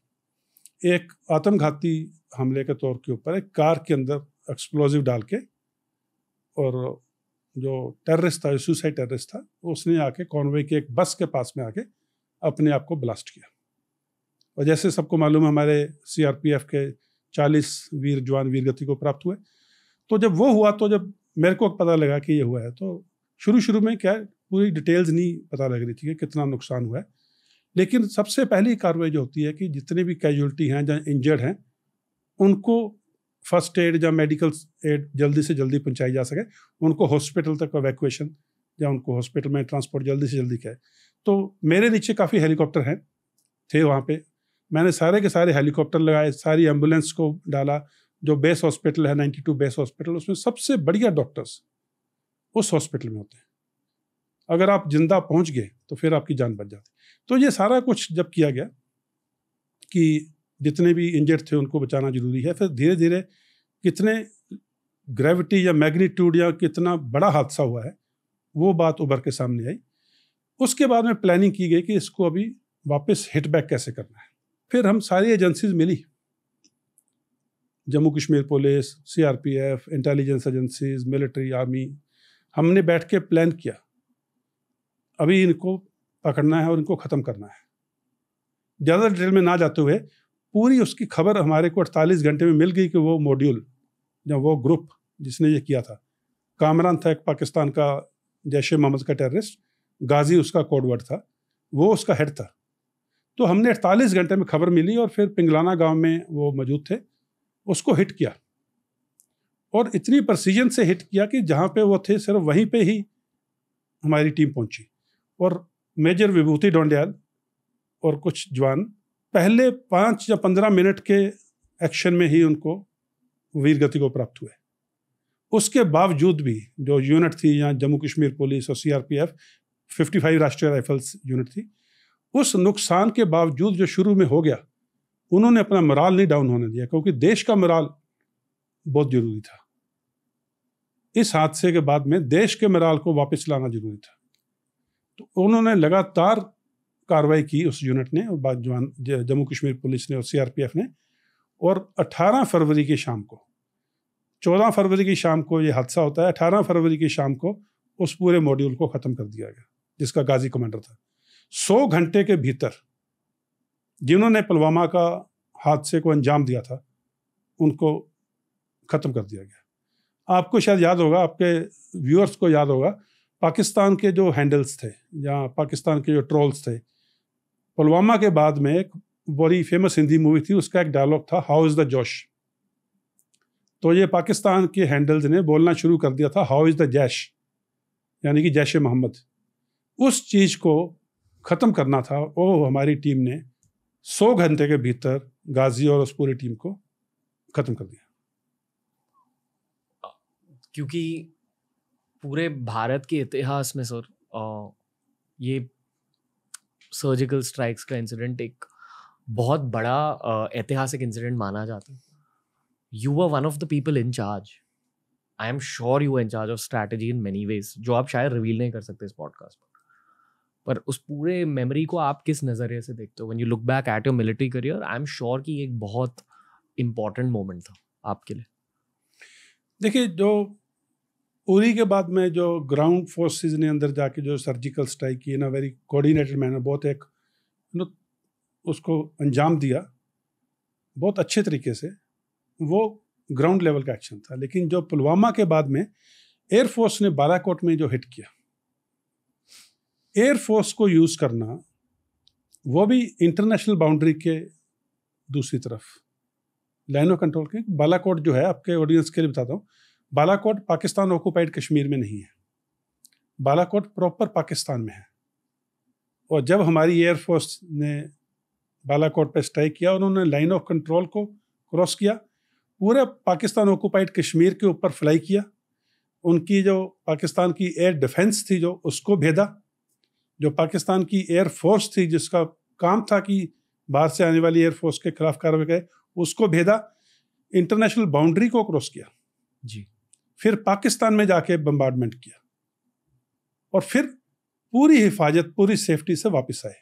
एक आत्मघाती हमले के तौर के ऊपर एक कार के अंदर एक्सप्लोजिव डाल के और जो टेररिस्ट था सुसाइड टेररिस्ट था उसने आके कॉन्वे के एक बस के पास में आके अपने आप को ब्लास्ट किया और जैसे सबको मालूम है हमारे सी के चालीस वीर जवान वीर गति को प्राप्त हुए तो जब वो हुआ तो जब मेरे को पता लगा कि ये हुआ है तो शुरू शुरू में क्या पूरी डिटेल्स नहीं पता लग रही थी कि कितना नुकसान हुआ है लेकिन सबसे पहली कार्रवाई जो होती है कि जितने भी कैजुअलिटी हैं या इंजर्ड हैं उनको फर्स्ट एड या मेडिकल एड जल्दी से जल्दी पहुंचाई जा सके उनको हॉस्पिटल तक एवैक्यूएशन या उनको हॉस्पिटल में ट्रांसपोर्ट जल्दी से जल्दी किया तो मेरे नीचे काफ़ी हेलीकॉप्टर हैं थे वहाँ पे मैंने सारे के सारे हेलीकॉप्टर लगाए सारी एम्बुलेंस को डाला जो बेस हॉस्पिटल है 92 बेस हॉस्पिटल उसमें सबसे बढ़िया डॉक्टर्स उस हॉस्पिटल में होते हैं अगर आप जिंदा पहुंच गए तो फिर आपकी जान बच जाती तो ये सारा कुछ जब किया गया कि जितने भी इंजर्ड थे उनको बचाना जरूरी है फिर धीरे धीरे कितने ग्रेविटी या मैग्नीट्यूड या कितना बड़ा हादसा हुआ है वो बात उभर के सामने आई उसके बाद में प्लानिंग की गई कि इसको अभी वापस हिटबैक कैसे करना है फिर हम सारी एजेंसीज मिली Jammu Kashmir police CRPF intelligence agencies military army हमने बैठ के प्लान किया अभी इनको पकड़ना है और इनको ख़त्म करना है ज़्यादा डिटेल में ना जाते हुए पूरी उसकी खबर हमारे को अड़तालीस घंटे में मिल गई कि वो मॉड्यूल या वो ग्रुप जिसने ये किया था कामरान था एक पाकिस्तान का जैश मोहम्मद का टेररिस्ट गाजी उसका कोडवर्ड था वो उसका हेड था तो हमने अड़तालीस घंटे में खबर मिली और फिर पिंगलाना गांव में वो मौजूद थे उसको हिट किया और इतनी प्रसीजन से हिट किया कि जहाँ पे वो थे सिर्फ वहीं पे ही हमारी टीम पहुंची और मेजर विभूति डोंडयाल और कुछ जवान पहले पाँच या पंद्रह मिनट के एक्शन में ही उनको वीर गति को प्राप्त हुए उसके बावजूद भी जो यूनिट थी यहाँ जम्मू कश्मीर पुलिस और सीआरपीएफ 55 राष्ट्रीय राइफल्स यूनिट थी उस नुकसान के बावजूद जो शुरू में हो गया उन्होंने अपना मराल नहीं डाउन होने दिया क्योंकि देश का मराल बहुत ज़रूरी था इस हादसे के बाद में देश के मराल को वापस लाना जरूरी था तो उन्होंने लगातार कार्रवाई की उस यूनिट ने और जवान जम्मू कश्मीर पुलिस ने और सीआरपीएफ ने और 18 फरवरी की शाम को 14 फरवरी की शाम को यह हादसा होता है 18 फरवरी की शाम को उस पूरे मॉड्यूल को ख़त्म कर दिया गया जिसका गाजी कमांडर था सौ घंटे के भीतर जिन्होंने पुलवामा का हादसे को अंजाम दिया था उनको ख़त्म कर दिया गया आपको शायद याद होगा आपके व्यूअर्स को याद होगा पाकिस्तान के जो हैंडल्स थे या पाकिस्तान के जो ट्रोल्स थे पुलवामा के बाद में एक बड़ी फेमस हिंदी मूवी थी उसका एक डायलॉग था हाउ इज़ द जोश तो ये पाकिस्तान के हैंडल्स ने बोलना शुरू कर दिया था हाउ इज़ द जैश यानी कि जैश मोहम्मद उस चीज़ को ख़त्म करना था वो हमारी टीम ने सौ घंटे के भीतर गाजी और उस पूरी टीम को ख़त्म कर दिया क्योंकि पूरे भारत के इतिहास में सर ये सर्जिकल स्ट्राइक्स का इंसिडेंट एक बहुत बड़ा ऐतिहासिक इंसिडेंट माना जाता है you are one of the people in charge I am sure you in charge of strategy in many ways जो आप शायद रिवील नहीं कर सकते इस पॉडकास्ट पर पर उस पूरे मेमोरी को आप किस नज़रिए से देखते हो when you look back at your military career I am sure कि एक बहुत इम्पॉर्टेंट मोमेंट था आपके लिए देखिए जो उरी के बाद में जो ग्राउंड फोर्सेस ने अंदर जाके जो सर्जिकल स्ट्राइक की ना वेरी कोऑर्डिनेटेड मैनर बहुत एक नो उसको अंजाम दिया बहुत अच्छे तरीके से वो ग्राउंड लेवल का एक्शन था लेकिन जो पुलवामा के बाद में एयरफोर्स ने बालाकोट में जो हिट किया एयरफोर्स को यूज़ करना वो भी इंटरनेशनल बाउंड्री के दूसरी तरफ लाइन ऑफ कंट्रोल के बालाकोट जो है आपके ऑडियंस के लिए बताता हूँ बालाकोट पाकिस्तान ऑक्यूपाइड कश्मीर में नहीं है बालाकोट प्रॉपर पाकिस्तान में है और जब हमारी एयरफोर्स ने बालाकोट पर स्ट्राइक किया उन्होंने लाइन ऑफ कंट्रोल को क्रॉस किया पूरे पाकिस्तान ऑक्यूपाइड कश्मीर के ऊपर फ्लाई किया उनकी जो पाकिस्तान की एयर डिफेंस थी जो उसको भेदा जो पाकिस्तान की एयरफोर्स थी जिसका काम था कि बाहर से आने वाली एयरफोर्स के खिलाफ कार्रवाई करे उसको भेदा इंटरनेशनल बाउंड्री को क्रॉस किया जी फिर पाकिस्तान में जाके बम्बार्डमेंट किया और फिर पूरी हिफाजत पूरी सेफ्टी से वापस आए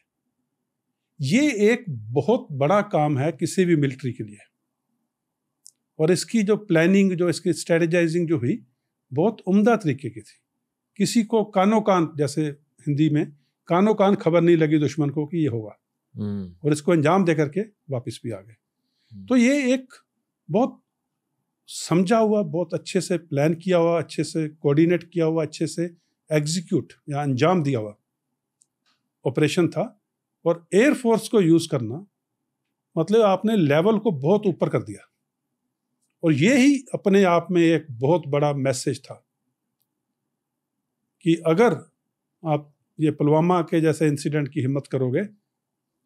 ये एक बहुत बड़ा काम है किसी भी मिलिट्री के लिए और इसकी जो प्लानिंग जो इसकी स्ट्रेटेजाइजिंग जो हुई बहुत उम्दा तरीके की थी किसी को कानो कान जैसे हिंदी में कानों कान खबर नहीं लगी दुश्मन को कि ये होगा हम्म। और इसको अंजाम दे करके वापस भी आ गए हम्म। तो ये एक बहुत समझा हुआ बहुत अच्छे से प्लान किया हुआ अच्छे से कोऑर्डिनेट किया हुआ अच्छे से एग्जीक्यूट या अंजाम दिया हुआ ऑपरेशन था और एयरफोर्स को यूज़ करना मतलब आपने लेवल को बहुत ऊपर कर दिया और ये ही अपने आप में एक बहुत बड़ा मैसेज था कि अगर आप ये पुलवामा के जैसे इंसिडेंट की हिम्मत करोगे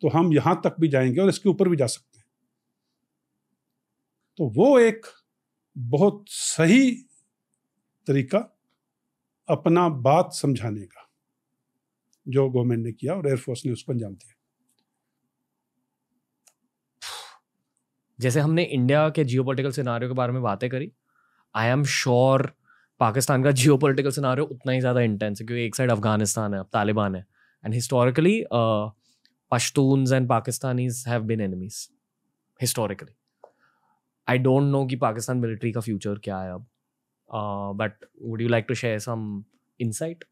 तो हम यहाँ तक भी जाएंगे और इसके ऊपर भी जा सकते हैं तो वो एक बहुत सही तरीका अपना बात समझाने का जो गवर्नमेंट ने किया और एयरफोर्स ने उसको अंजाम दिया जैसे हमने इंडिया के जियो पोलिटिकल सिनारियों के बारे में बातें करी आई एम श्योर पाकिस्तान का जियो पोलिटिकल सिनारियो उतना ही ज़्यादा इंटेंस है क्योंकि एक साइड अफगानिस्तान है अब तालिबान है and historically Pashtun and Pakistanis have been enemies historically I don't know कि पाकिस्तान मिलिट्री का फ्यूचर क्या है अब but would you like to share some insight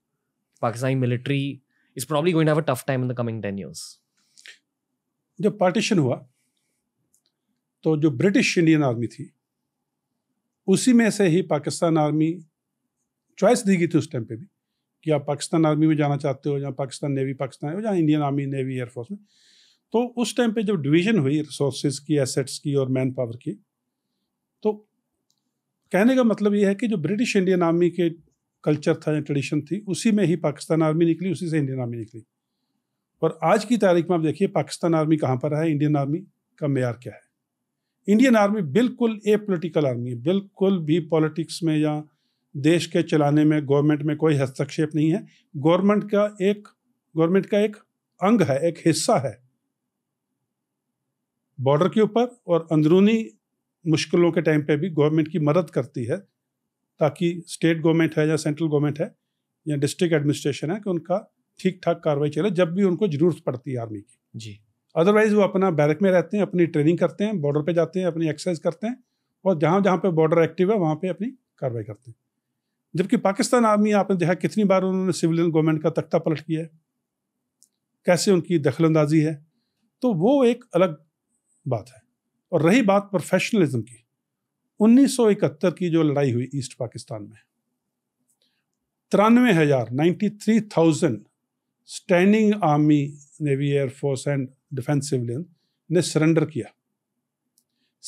Pakistani military is probably going have a tough time in the coming ten years जब partition हुआ तो जो British Indian army थी उसी में से ही पाकिस्तान आर्मी चॉइस दी गई थी उस टाइम पे भी कि आप पाकिस्तान आर्मी में जाना चाहते हो या पाकिस्तान नेवी पाकिस्तान या इंडियन आर्मी नेवी एयरफोर्स में तो उस टाइम पे जब डिवीजन हुई रिसोर्सेज की एसेट्स की और मैन पावर की तो कहने का मतलब ये है कि जो ब्रिटिश इंडियन आर्मी के कल्चर था या ट्रेडिशन थी उसी में ही पाकिस्तान आर्मी निकली उसी से इंडियन आर्मी निकली और आज की तारीख में आप देखिए पाकिस्तान आर्मी कहाँ पर है इंडियन आर्मी का मैार क्या है इंडियन आर्मी बिल्कुल ए पोलिटिकल आर्मी है बिल्कुल भी पॉलिटिक्स में या देश के चलाने में गवर्नमेंट में कोई हस्तक्षेप नहीं है गवर्नमेंट का एक गवर्नमेंट का एक अंग है एक हिस्सा है बॉर्डर के ऊपर और अंदरूनी मुश्किलों के टाइम पे भी गवर्नमेंट की मदद करती है ताकि स्टेट गवर्नमेंट है या सेंट्रल गवर्नमेंट है या डिस्ट्रिक्ट एडमिनिस्ट्रेशन है कि उनका ठीक ठाक कार्रवाई चले जब भी उनको ज़रूरत पड़ती है आर्मी की जी अदरवाइज़ वो अपना बैरक में रहते हैं अपनी ट्रेनिंग करते हैं बॉर्डर पर जाते हैं अपनी एक्सरसाइज करते हैं और जहाँ जहाँ पर बॉर्डर एक्टिव है वहाँ पर अपनी कार्रवाई करते हैं जबकि पाकिस्तान आर्मी आपने देखा कितनी बार उन्होंने सिविलियन गवर्नमेंट का तख्ता पलट किया है कैसे उनकी दखल अंदाजी है तो वो एक अलग बात है और रही बात प्रोफेशनलिज्म की 1971 की जो लड़ाई हुई ईस्ट पाकिस्तान में तिरानवे हज़ार ninety three thousand standing army navy air force and defence civilian ने सरेंडर किया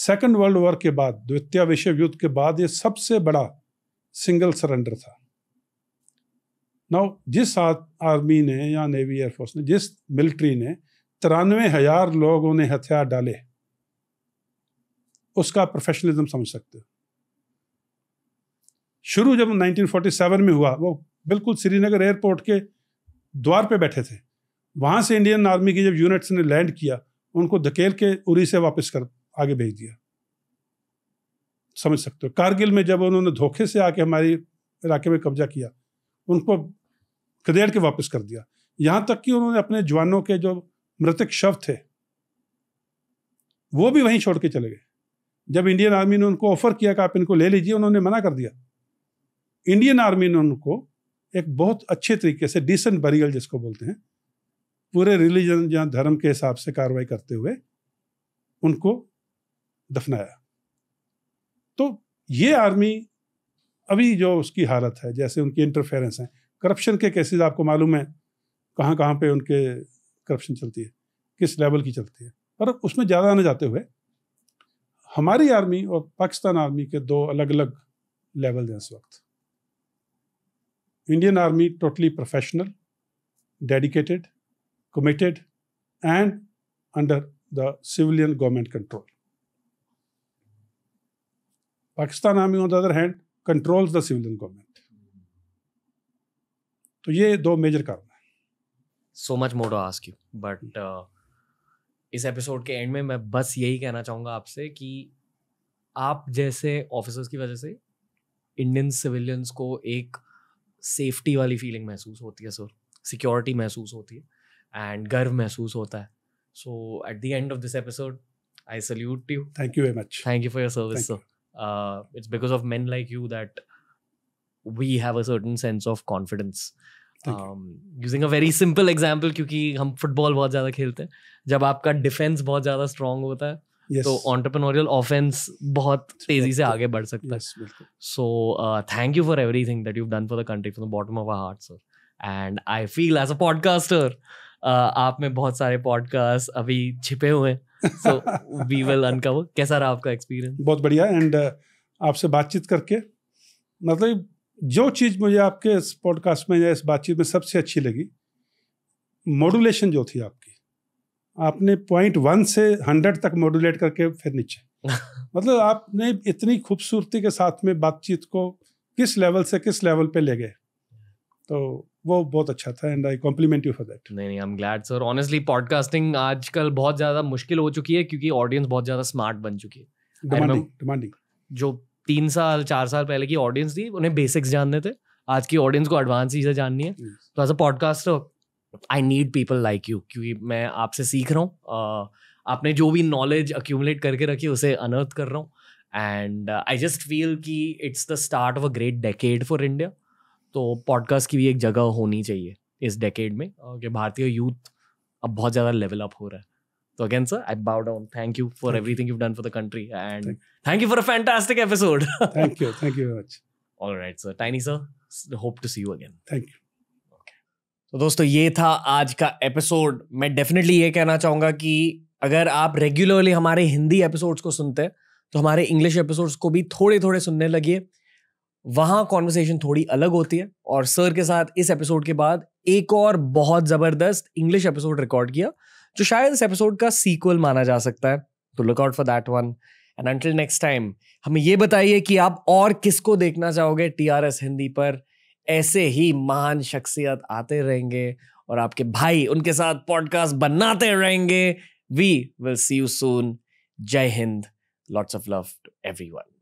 सेकेंड वर्ल्ड वॉर के बाद द्वितीय विश्व युद्ध के बाद ये सबसे बड़ा सिंगल सरेंडर था नाउ जिस आर्मी ने या नेवी एयरफोर्स ने जिस मिलिट्री ने तिरानवे हजार लोगों ने हथियार डाले उसका प्रोफेशनलिज्म समझ सकते हो शुरू जब 1947 में हुआ वो बिल्कुल श्रीनगर एयरपोर्ट के द्वार पे बैठे थे वहां से इंडियन आर्मी की जब यूनिट्स ने लैंड किया उनको धकेल के उरी से वापस कर आगे भेज दिया समझ सकते हो कारगिल में जब उन्होंने धोखे से आके हमारे इलाके में कब्जा किया उनको खदेड़ के वापस कर दिया यहाँ तक कि उन्होंने अपने जवानों के जो मृतक शव थे वो भी वहीं छोड़ के चले गए जब इंडियन आर्मी ने उनको ऑफर किया कि आप इनको ले लीजिए उन्होंने मना कर दिया इंडियन आर्मी ने उनको एक बहुत अच्छे तरीके से डिसेंट बरियल जिसको बोलते हैं पूरे रिलीजन या धर्म के हिसाब से कार्रवाई करते हुए उनको दफनाया तो ये आर्मी अभी जो उसकी हालत है जैसे उनकी इंटरफेरेंस हैं करप्शन के केसेस आपको मालूम है कहाँ कहाँ पे उनके करप्शन चलती है किस लेवल की चलती है पर उसमें ज़्यादा न जाते हुए हमारी आर्मी और पाकिस्तान आर्मी के दो अलग अलग लेवल हैं इस वक्त Indian army totally professional dedicated committed and under the civilian government control Pakistan army on the other hand controls the civilian government तो ये दो मेजर कारण है so much more to ask you but इस एपिसोड के एंड में मैं बस यही कहना चाहूंगा आपसे कि आप जैसे ऑफिसर्स की वजह से इंडियन सिविलियंस को एक सेफ्टी वाली फीलिंग महसूस होती है सर सिक्योरिटी महसूस होती है एंड गर्व महसूस होता है so at the end of this episode I salute you thank you very much thank you for your service sir uh, it's because of men like you that we have a certain sense of confidence using a very simple example क्योंकि हम football बहुत ज्यादा खेलते हैं जब आपका defence बहुत ज्यादा स्ट्रांग होता है yes. तो ऑन्टरप्रनोरियल ऑफेंस बहुत तेजी से आगे बढ़ सकता है so thank you for everything that you done for the country from the bottom of our heart sir and I feel as a podcaster आप में बहुत सारे पॉडकास्ट अभी छिपे हुए हैं सो वी विल अनकवर कैसा रहा आपका एक्सपीरियंस बहुत बढ़िया एंड uh, आपसे बातचीत करके मतलब जो चीज़ मुझे आपके इस पॉडकास्ट में या इस बातचीत में सबसे अच्छी लगी मॉडुलेशन जो थी आपकी आपने पॉइंट वन से हंड्रेड तक मॉडुलेट करके फिर नीचे मतलब आपने इतनी खूबसूरती के साथ में बातचीत को किस लेवल से किस लेवल पे ले गए तो वो बहुत अच्छा था and I compliment you for that नहीं नहीं I am glad sir honestly podcasting आजकल बहुत ज़्यादा मुश्किल हो चुकी है क्योंकि ऑडियंस बहुत ज़्यादा स्मार्ट बन चुकी है डिमांडिंग डिमांडिंग जो तीन साल चार साल पहले की ऑडियंस थी उन्हें बेसिक्स जानने थे आज की ऑडियंस को एडवांस चीज़ें जाननी है तो as a podcaster I need people like you क्योंकि मैं आपसे सीख रहा हूँ आपने जो भी नॉलेज अक्यूमुलेट करके रखी उसे अनर्थ कर रहा हूँ एंड आई जस्ट फील कि it's the start of a great decade for India तो पॉडकास्ट की भी एक जगह होनी चाहिए इस डेकेड में कि भारतीय यूथ अब बहुत ज़्यादा लेवल अप हो रहा है तो again sir I bow down thank you for everything you done for the country and thank you for a fantastic episode thank you thank you very much right sir टाइनी sir hope to see you again thank you तो दोस्तों ये था आज का episode मैं definitely ये कहना चाहूँगा कि अगर आप रेगुलरली हमारे हिंदी एपिसोड्स को सुनते हैं तो हमारे इंग्लिश एपिसोड्स को भी थोड़े थोड़े सुनने लगिए वहां कॉन्वर्सेशन थोड़ी अलग होती है और सर के साथ इस एपिसोड के बाद एक और बहुत ज़बरदस्त इंग्लिश एपिसोड रिकॉर्ड किया जो शायद इस एपिसोड का सीक्वल माना जा सकता है तो look out for that one and until next time हमें ये बताइए कि आप और किसको देखना चाहोगे टी आर एस हिंदी पर ऐसे ही महान शख्सियत आते रहेंगे और आपके भाई उनके साथ पॉडकास्ट बनाते रहेंगे we will see you soon Jai Hind lots of love to every one